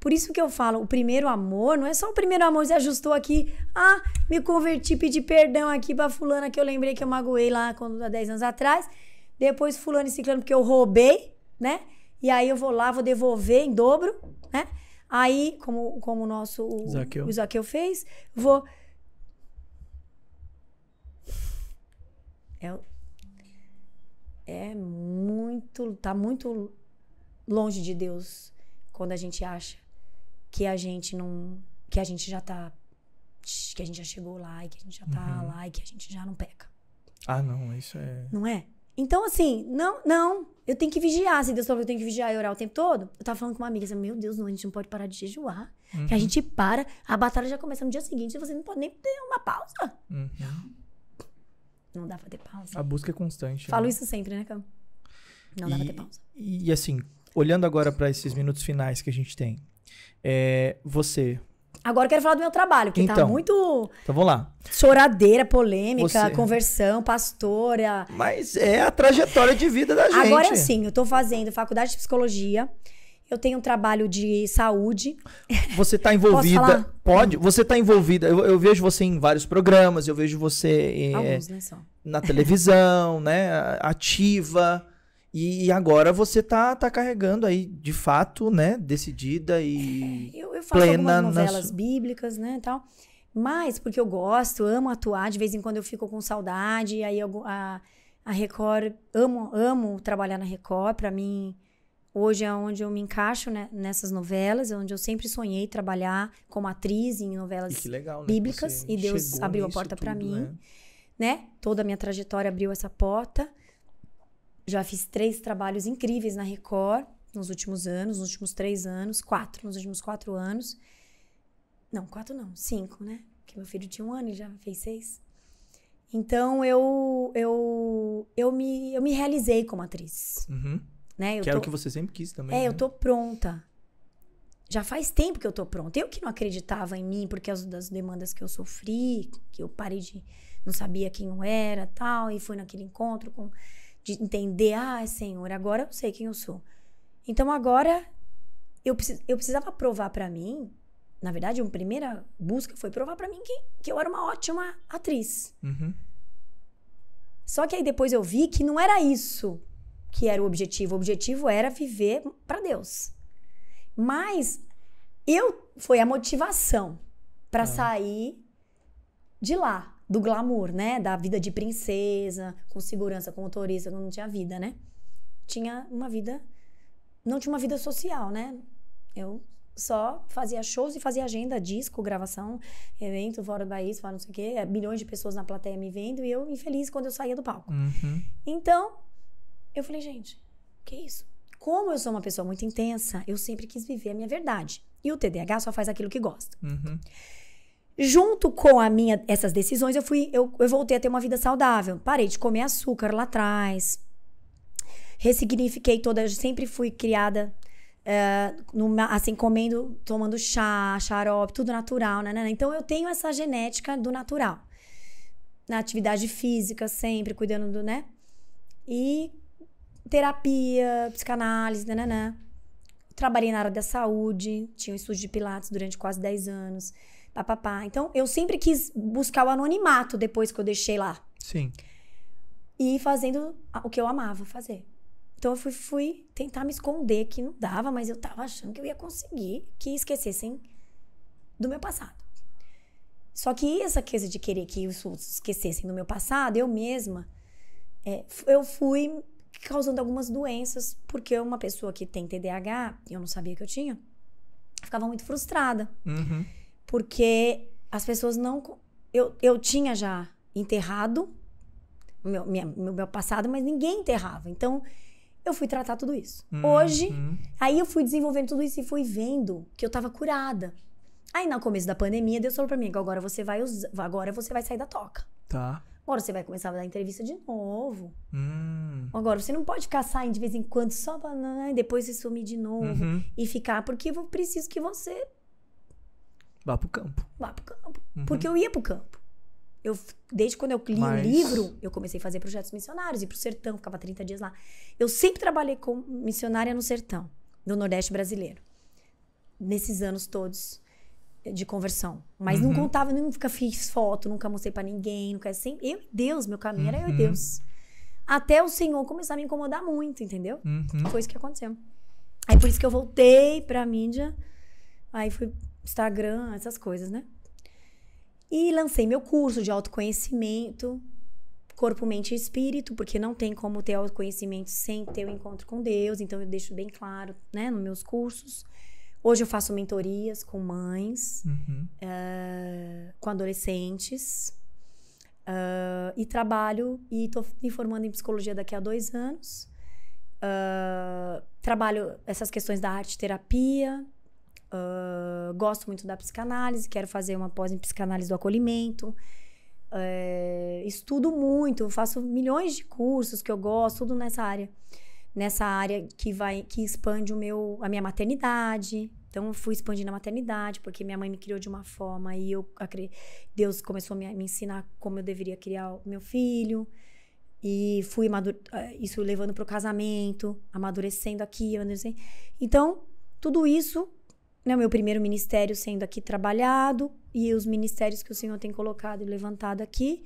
Por isso que eu falo, o primeiro amor não é só o primeiro amor, você ajustou aqui, ah, me converti, pedi perdão aqui pra fulana que eu lembrei que eu magoei lá quando, há 10 anos atrás. Depois fulano e ciclano porque eu roubei, né? e aí eu vou lá, vou devolver em dobro, né? Aí, como, como o nosso o Zaqueu. o Zaqueu fez, vou. É, é muito. Tá muito longe de Deus quando a gente acha que a gente não. que a gente já tá. que a gente já chegou lá e que a gente já tá uhum. lá e que a gente já não peca. Ah, não, isso é. Não é? Então, assim, não, não. Eu tenho que vigiar. Se Deus falou que eu tenho que vigiar e orar o tempo todo, eu tava falando com uma amiga assim, meu Deus, não, a gente não pode parar de jejuar. Uhum. Que a gente para, a batalha já começa no dia seguinte e você não pode nem ter uma pausa. Uhum. Não dá pra ter pausa. A busca é constante. Falo né? isso sempre, né, Cam? Não e, dá pra ter pausa. E assim, olhando agora para esses minutos finais que a gente tem, é, você, Agora eu quero falar do meu trabalho, que tá então, tá muito. Então vamos lá. Choradeira, polêmica, Você... conversão, pastora. Mas é a trajetória de vida da é gente. Agora sim, eu tô fazendo faculdade de psicologia. Eu tenho um trabalho de saúde. Você está envolvida. Pode? Hum. Você está envolvida. Eu, eu, vejo você em vários programas, eu vejo você. É, Alguns, né, só. Na televisão, né? Ativa. E, agora você tá, tá carregando aí, de fato, né? Decidida e. eu eu faço Plena algumas novelas bíblicas, né, tal. Mas porque eu gosto, amo atuar, de vez em quando eu fico com saudade, aí eu, a, a Record, amo, amo trabalhar na Record, para mim hoje é onde eu me encaixo né, nessas novelas, é onde eu sempre sonhei trabalhar como atriz em novelas e legal, né, bíblicas e Deus abriu a porta para mim, né? né? Toda a minha trajetória abriu essa porta. Já fiz três trabalhos incríveis na Record nos últimos anos, nos últimos três anos, quatro, nos últimos quatro anos. Não, quatro não, cinco, né? Porque meu filho tinha um ano e já fez seis. Então eu eu eu me eu me realizei como atriz. Uhum. Né? Eu que tô... era o que você sempre quis também. É, né? eu tô pronta. Já faz tempo que eu tô pronta. Eu que não acreditava em mim porque as das demandas que eu sofri, que eu parei de não sabia quem eu era, tal, e fui naquele encontro com de entender, ah, Senhor, agora eu sei quem eu sou. Então agora eu, precis, eu precisava provar para mim. Na verdade, a primeira busca foi provar para mim que, que eu era uma ótima atriz. Uhum. Só que aí depois eu vi que não era isso que era o objetivo. O objetivo era viver para Deus. Mas eu foi a motivação para ah. sair de lá, do glamour, né? Da vida de princesa, com segurança, com motorista, quando não tinha vida, né? Tinha uma vida não tinha uma vida social, né? Eu só fazia shows e fazia agenda, disco, gravação, evento fora do país, fora não sei o quê, é, milhões de pessoas na plateia me vendo e eu infeliz quando eu saía do palco. Uhum. Então, eu falei, gente, que isso? Como eu sou uma pessoa muito intensa, eu sempre quis viver a minha verdade. E o TDAH só faz aquilo que gosta. Uhum. Junto com a minha essas decisões, eu fui eu, eu voltei a ter uma vida saudável. Parei de comer açúcar lá atrás, ressignifiquei toda. Eu sempre fui criada ah, numa, assim, comendo, tomando chá, xarope, tudo natural, né, né, né? Então eu tenho essa genética do natural. Na atividade física, sempre, cuidando do, né? E terapia, psicanálise, né. né Trabalhei na área da saúde, tinha um estúdio de pilates durante quase 10 anos. Pá, Então, eu sempre quis buscar o anonimato depois que eu deixei lá. Sim. E fazendo o que eu amava fazer. Então eu fui, fui, tentar me esconder, que não dava, mas eu tava achando que eu ia conseguir que esquecessem do meu passado. Só que essa coisa de querer que os outros esquecessem do meu passado, eu mesma, é, eu fui causando algumas doenças, porque uma pessoa que tem TDAH, e eu não sabia que eu tinha, ficava muito frustrada. Uhum. Porque as pessoas não. Eu, eu tinha já enterrado meu, minha, meu passado, mas ninguém enterrava. Então, eu fui tratar tudo isso. Uhum. Hoje, aí eu fui desenvolvendo tudo isso e fui vendo que eu tava curada. Aí no começo da pandemia, Deus falou pra mim agora você vai usar, agora você vai sair da toca. Tá. Agora você vai começar a dar entrevista de novo. Hum. Agora você não pode ficar saindo de vez em quando só pra né, né depois você sumir de novo uhum. e ficar, porque eu preciso que você vá pro campo. Vá pro campo. Uhum. Porque eu ia pro campo. Eu, desde quando eu li Mas... o livro, eu comecei a fazer projetos missionários, ir pro sertão, ficava 30 dias lá. Eu sempre trabalhei como missionária no sertão, no Nordeste brasileiro. Nesses anos todos de conversão. Mas uhum. não contava, nunca fiz foto, nunca mostrei para ninguém, nunca assim. Eu e Deus, meu caminho uhum. era eu e uhum. Deus. Até o Senhor começar a me incomodar muito, entendeu? Uhum. Foi isso que aconteceu. Aí por isso que eu voltei pra mídia, aí fui Instagram, essas coisas, né? E lancei meu curso de autoconhecimento, corpo, mente e espírito, porque não tem como ter autoconhecimento sem ter o encontro com Deus, então eu deixo bem claro, né, nos meus cursos. Hoje eu faço mentorias com mães, uhum. uh, com adolescentes, uh, e trabalho, e estou me formando em psicologia daqui a dois anos. Uh, trabalho essas questões da arte terapia, Uh, gosto muito da psicanálise, quero fazer uma pós em psicanálise do acolhimento. Eh, estudo muito, faço milhões de cursos que eu gosto, tudo nessa área. Nessa área que vai que expande o meu, a minha maternidade. Então, eu fui expandindo a maternidade, porque minha mãe me criou de uma forma e eu Deus começou a me, me ensinar como eu deveria criar o meu filho. E fui eh, isso levando para o casamento, amadurecendo aqui, amadurecendo. Então, tudo isso né, o meu primeiro ministério sendo aqui trabalhado e os ministérios que o Senhor tem colocado e levantado aqui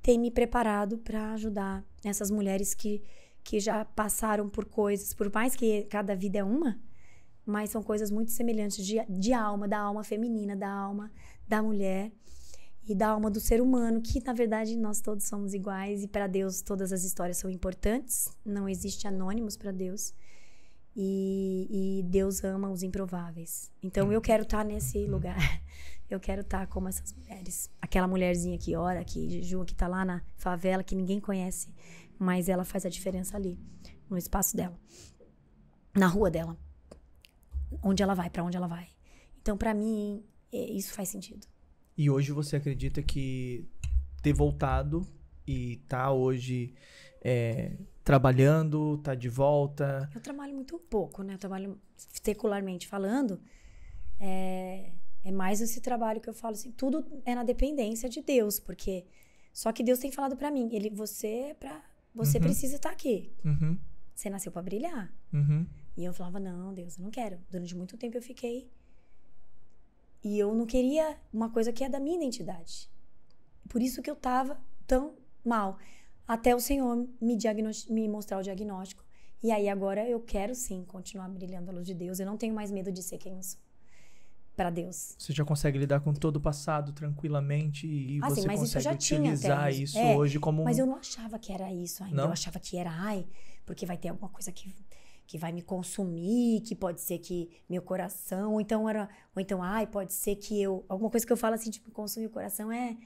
tem me preparado para ajudar essas mulheres que, que já passaram por coisas, por mais que cada vida é uma, mas são coisas muito semelhantes de, de alma, da alma feminina, da alma da mulher e da alma do ser humano, que na verdade nós todos somos iguais e para Deus todas as histórias são importantes, não existe anônimos para Deus. E, e Deus ama os improváveis. Então eu quero estar tá nesse lugar. Eu quero estar tá como essas mulheres. Aquela mulherzinha que ora, que jejua, que está lá na favela, que ninguém conhece, mas ela faz a diferença ali, no espaço dela, na rua dela, onde ela vai, para onde ela vai. Então, para mim, é, isso faz sentido. E hoje você acredita que ter voltado e tá hoje é, trabalhando, tá de volta? Eu trabalho muito pouco, né? Eu trabalho secularmente falando. É, é mais esse trabalho que eu falo assim, tudo é na dependência de Deus, porque só que Deus tem falado para mim, ele você é para você uhum. precisa estar tá aqui. Uhum. Você nasceu para brilhar. Uhum. E eu falava não, Deus, eu não quero. Durante muito tempo eu fiquei e eu não queria uma coisa que é da minha identidade. Por isso que eu tava tão mal até o Senhor me, me mostrar o diagnóstico. E aí agora eu quero sim continuar brilhando a luz de Deus. Eu não tenho mais medo de ser quem eu sou. Para Deus. Você já consegue lidar com todo o passado tranquilamente e ah, você sim, mas consegue isso já utilizar tinha isso é, hoje como um... Mas eu não achava que era isso ainda. Não? Eu achava que era, ai, porque vai ter alguma coisa que, que vai me consumir, que pode ser que meu coração, ou então era, ou então, ai, pode ser que eu, alguma coisa que eu falo assim, tipo, consumir o coração é,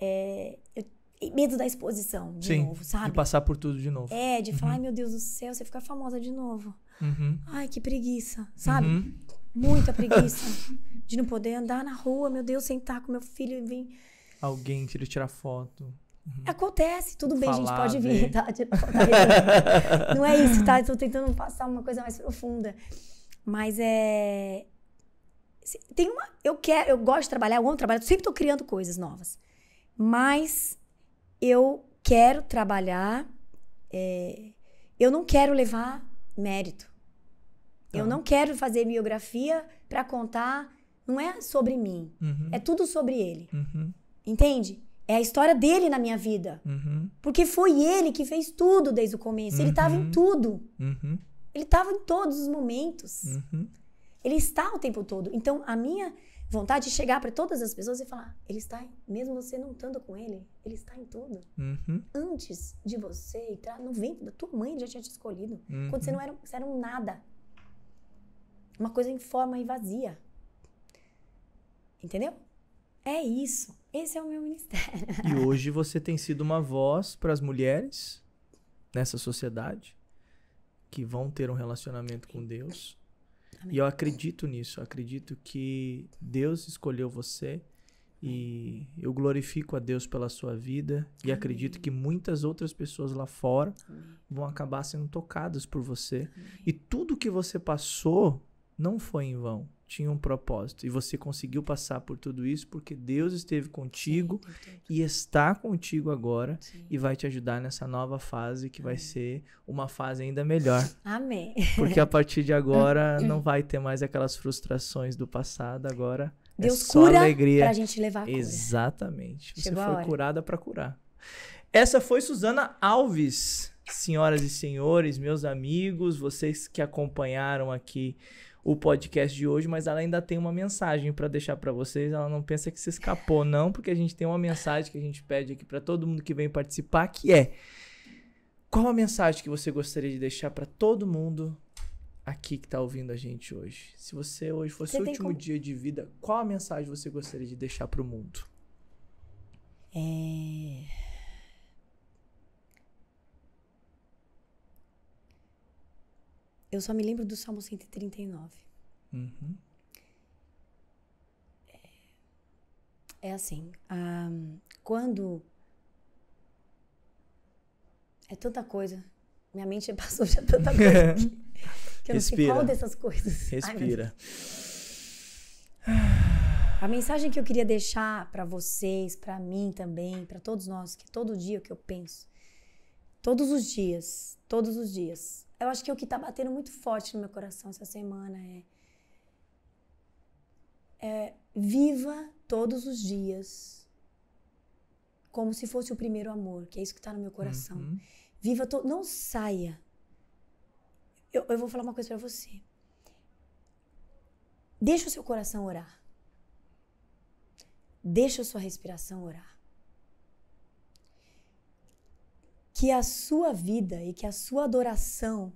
é eu, medo da exposição de Sim, novo, sabe? De passar por tudo de novo. É, de uhum. falar, ai meu Deus do céu, você ficar famosa de novo. Uhum. Ai, que preguiça, sabe? Uhum. Muita preguiça. de não poder andar na rua, meu Deus, sentar com meu filho e vir. Alguém queria tirar foto. Uhum. Acontece, tudo bem, falar, gente pode vir, tá? tá não é isso, tá? Estou tentando passar uma coisa mais profunda. Mas é. Tem uma. Eu quero, eu gosto de trabalhar, eu amo trabalhar, eu sempre estou criando coisas novas. Mas eu quero trabalhar, é, eu não quero levar mérito. Tá. Eu não quero fazer biografia para contar. Não é sobre mim. Uhum. É tudo sobre ele. Uhum. Entende? É a história dele na minha vida. Uhum. Porque foi ele que fez tudo desde o começo. Ele estava em uhum. tudo. Uhum. Ele estava em todos os momentos. Uhum. Ele está o tempo todo. Então, a minha vontade de chegar para todas as pessoas e falar: ele está, mesmo você não estando com ele, ele está em tudo. Uhum. Antes de você entrar no ventre da tua mãe, já tinha te escolhido. Uhum. Quando você não era, você era um nada. Uma coisa em forma e vazia. Entendeu? É isso. Esse é o meu ministério. E hoje você tem sido uma voz para as mulheres nessa sociedade que vão ter um relacionamento com Deus e eu acredito nisso. Eu acredito que Deus escolheu você. E eu glorifico a Deus pela sua vida e Amém. acredito que muitas outras pessoas lá fora Amém. vão acabar sendo tocadas por você. Amém. E tudo que você passou não foi em vão tinha um propósito. E você conseguiu passar por tudo isso porque Deus esteve contigo Sim, e está contigo agora Sim. e vai te ajudar nessa nova fase que Amém. vai ser uma fase ainda melhor. Amém. Porque a partir de agora não vai ter mais aquelas frustrações do passado, agora é Deus é só cura alegria. pra gente levar a cura. Exatamente. Você Chegou foi curada para curar. Essa foi Suzana Alves. Senhoras e senhores, meus amigos, vocês que acompanharam aqui o podcast de hoje, mas ela ainda tem uma mensagem para deixar para vocês. Ela não pensa que se escapou, não, porque a gente tem uma mensagem que a gente pede aqui para todo mundo que vem participar, que é qual a mensagem que você gostaria de deixar para todo mundo aqui que está ouvindo a gente hoje? Se você hoje fosse o último como... dia de vida, qual a mensagem você gostaria de deixar para o mundo? É Eu só me lembro do Salmo 139. Uhum. É, é assim, ah, quando é tanta coisa, minha mente passou já tanta coisa que, que eu não sei qual dessas coisas. Respira. Ai, a mensagem que eu queria deixar para vocês, para mim também, para todos nós, que todo dia que eu penso, todos os dias, todos os dias, eu acho que é o que tá batendo muito forte no meu coração essa semana é, é viva todos os dias como se fosse o primeiro amor, que é isso que tá no meu coração. Uhum. Viva todo, não saia. Eu, eu vou falar uma coisa para você. Deixa o seu coração orar. Deixa a sua respiração orar. que a sua vida e que a sua adoração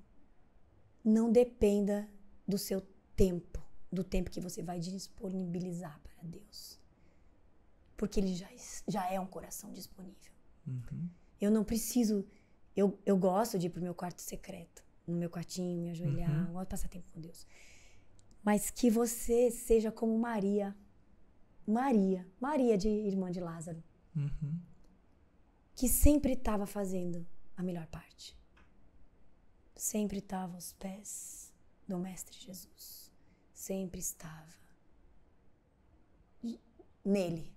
não dependa do seu tempo, do tempo que você vai disponibilizar para Deus. Porque Ele já, já é um coração disponível. Uhum. Eu não preciso. Eu, eu gosto de ir para o meu quarto secreto, no meu quartinho, me ajoelhar, uhum. eu gosto de passar tempo com Deus. Mas que você seja como Maria. Maria, Maria de irmã de Lázaro. Uhum que sempre estava fazendo a melhor parte. Sempre estava aos pés do Mestre Jesus. Sempre estava. nele.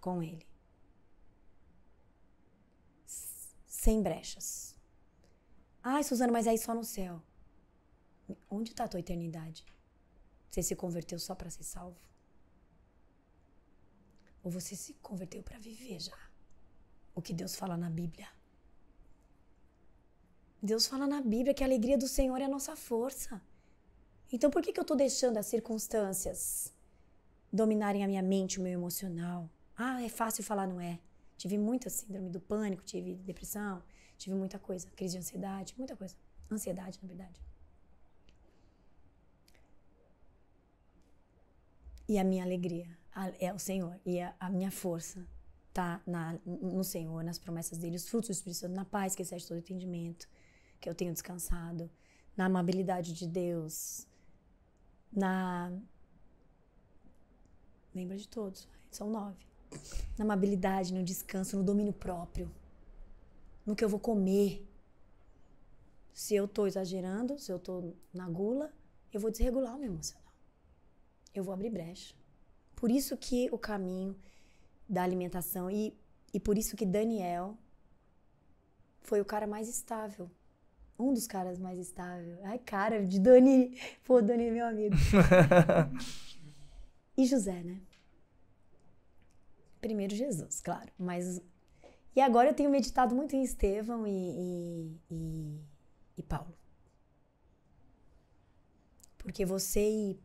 Com ele. Sem brechas. Ai, Suzana, mas é aí só no céu. Onde está a tua eternidade? Você se converteu só para ser salvo? Ou você se converteu para viver já? O que Deus fala na Bíblia? Deus fala na Bíblia que a alegria do Senhor é a nossa força. Então por que, que eu estou deixando as circunstâncias dominarem a minha mente, o meu emocional? Ah, é fácil falar, não é? Tive muita síndrome do pânico, tive depressão, tive muita coisa, crise de ansiedade, muita coisa. Ansiedade, na verdade. E a minha alegria ah, é o Senhor e a, a minha força está no Senhor, nas promessas dele, os frutos do Espírito Santo, na paz que excede todo entendimento, que eu tenho descansado, na amabilidade de Deus, na. Lembra de todos, são nove. Na amabilidade, no descanso, no domínio próprio, no que eu vou comer. Se eu estou exagerando, se eu estou na gula, eu vou desregular o meu emocional. Eu vou abrir brecha. Por isso que o caminho da alimentação e, e por isso que Daniel foi o cara mais estável. Um dos caras mais estável. Ai, cara, de Dani. Pô, Dani é meu amigo. e José, né? Primeiro Jesus, claro. Mas. E agora eu tenho meditado muito em Estevão e, e, e, e Paulo. Porque você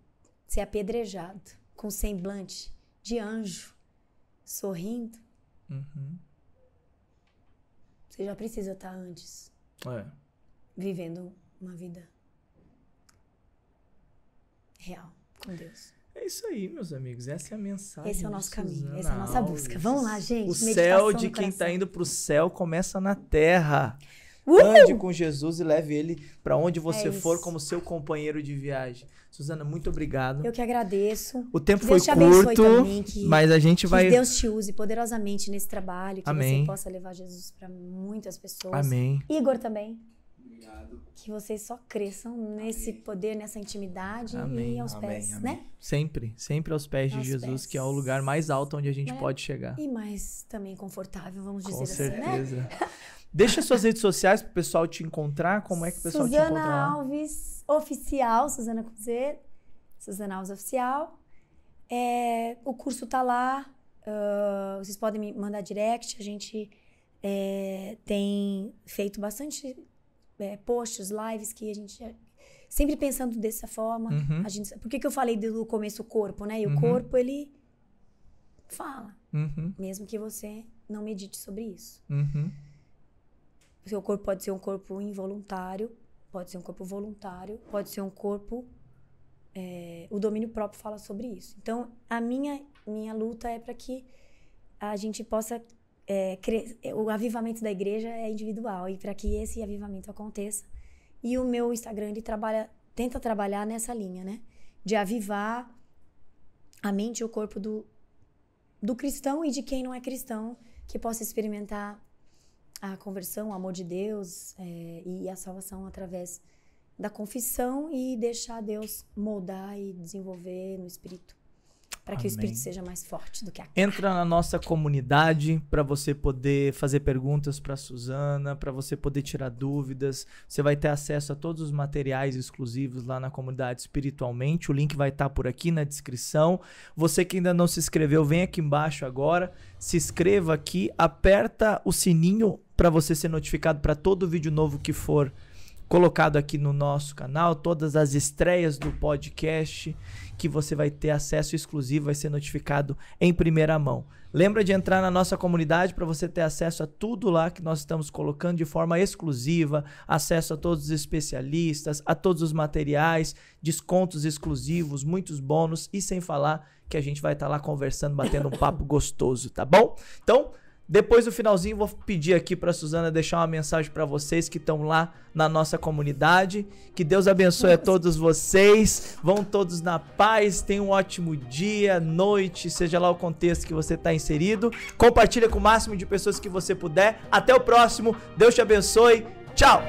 ser apedrejado com semblante de anjo, sorrindo. Uhum. Você já precisa estar tá antes. É. Vivendo uma vida real com Deus. É isso aí, meus amigos. Essa é a mensagem. Esse é o nosso caminho, essa é a nossa busca. Vamos lá, gente. O céu de quem está indo para o céu começa na terra. Ande com Jesus e leve ele para onde você é for como seu companheiro de viagem. Suzana, muito obrigado. Eu que agradeço. O tempo que foi curto, também, que, mas a gente que vai. Que Deus te use poderosamente nesse trabalho, que Amém. você possa levar Jesus para muitas pessoas. Amém. Igor também. Obrigado. Que vocês só cresçam Amém. nesse poder, nessa intimidade Amém. e aos Amém. pés, né? Sempre, sempre aos pés aos de Jesus, pés. que é o lugar mais alto onde a gente né? pode chegar. E mais também confortável, vamos Com dizer certeza. assim, né? Deixa suas redes sociais pro pessoal te encontrar. Como é que o pessoal Suzana te encontra? Suzana Alves Oficial, Suzana com Suzana Alves Oficial. É, o curso tá lá. Uh, vocês podem me mandar direct. A gente é, tem feito bastante é, posts, lives que a gente sempre pensando dessa forma. Uhum. A gente, por que, que eu falei do começo o corpo, né? E uhum. o corpo, ele fala. Uhum. Mesmo que você não medite sobre isso. Uhum. O seu corpo pode ser um corpo involuntário, pode ser um corpo voluntário, pode ser um corpo. É, o domínio próprio fala sobre isso. Então, a minha, minha luta é para que a gente possa. É, é, O avivamento da igreja é individual e para que esse avivamento aconteça. E o meu Instagram ele trabalha, tenta trabalhar nessa linha, né? De avivar a mente e o corpo do, do cristão e de quem não é cristão que possa experimentar a conversão, o amor de Deus é, e a salvação através da confissão e deixar Deus moldar e desenvolver no espírito para que Amém. o espírito seja mais forte do que a carne. Entra na nossa comunidade para você poder fazer perguntas para Suzana, para você poder tirar dúvidas. Você vai ter acesso a todos os materiais exclusivos lá na comunidade espiritualmente. O link vai estar tá por aqui na descrição. Você que ainda não se inscreveu, vem aqui embaixo agora, se inscreva aqui, aperta o sininho para você ser notificado para todo vídeo novo que for colocado aqui no nosso canal, todas as estreias do podcast que você vai ter acesso exclusivo, vai ser notificado em primeira mão. Lembra de entrar na nossa comunidade para você ter acesso a tudo lá que nós estamos colocando de forma exclusiva, acesso a todos os especialistas, a todos os materiais, descontos exclusivos, muitos bônus e sem falar que a gente vai estar tá lá conversando, batendo um papo gostoso, tá bom? Então, depois do finalzinho, vou pedir aqui para Suzana deixar uma mensagem para vocês que estão lá na nossa comunidade. Que Deus abençoe a todos vocês. Vão todos na paz. Tenham um ótimo dia, noite, seja lá o contexto que você está inserido. Compartilha com o máximo de pessoas que você puder. Até o próximo. Deus te abençoe. Tchau.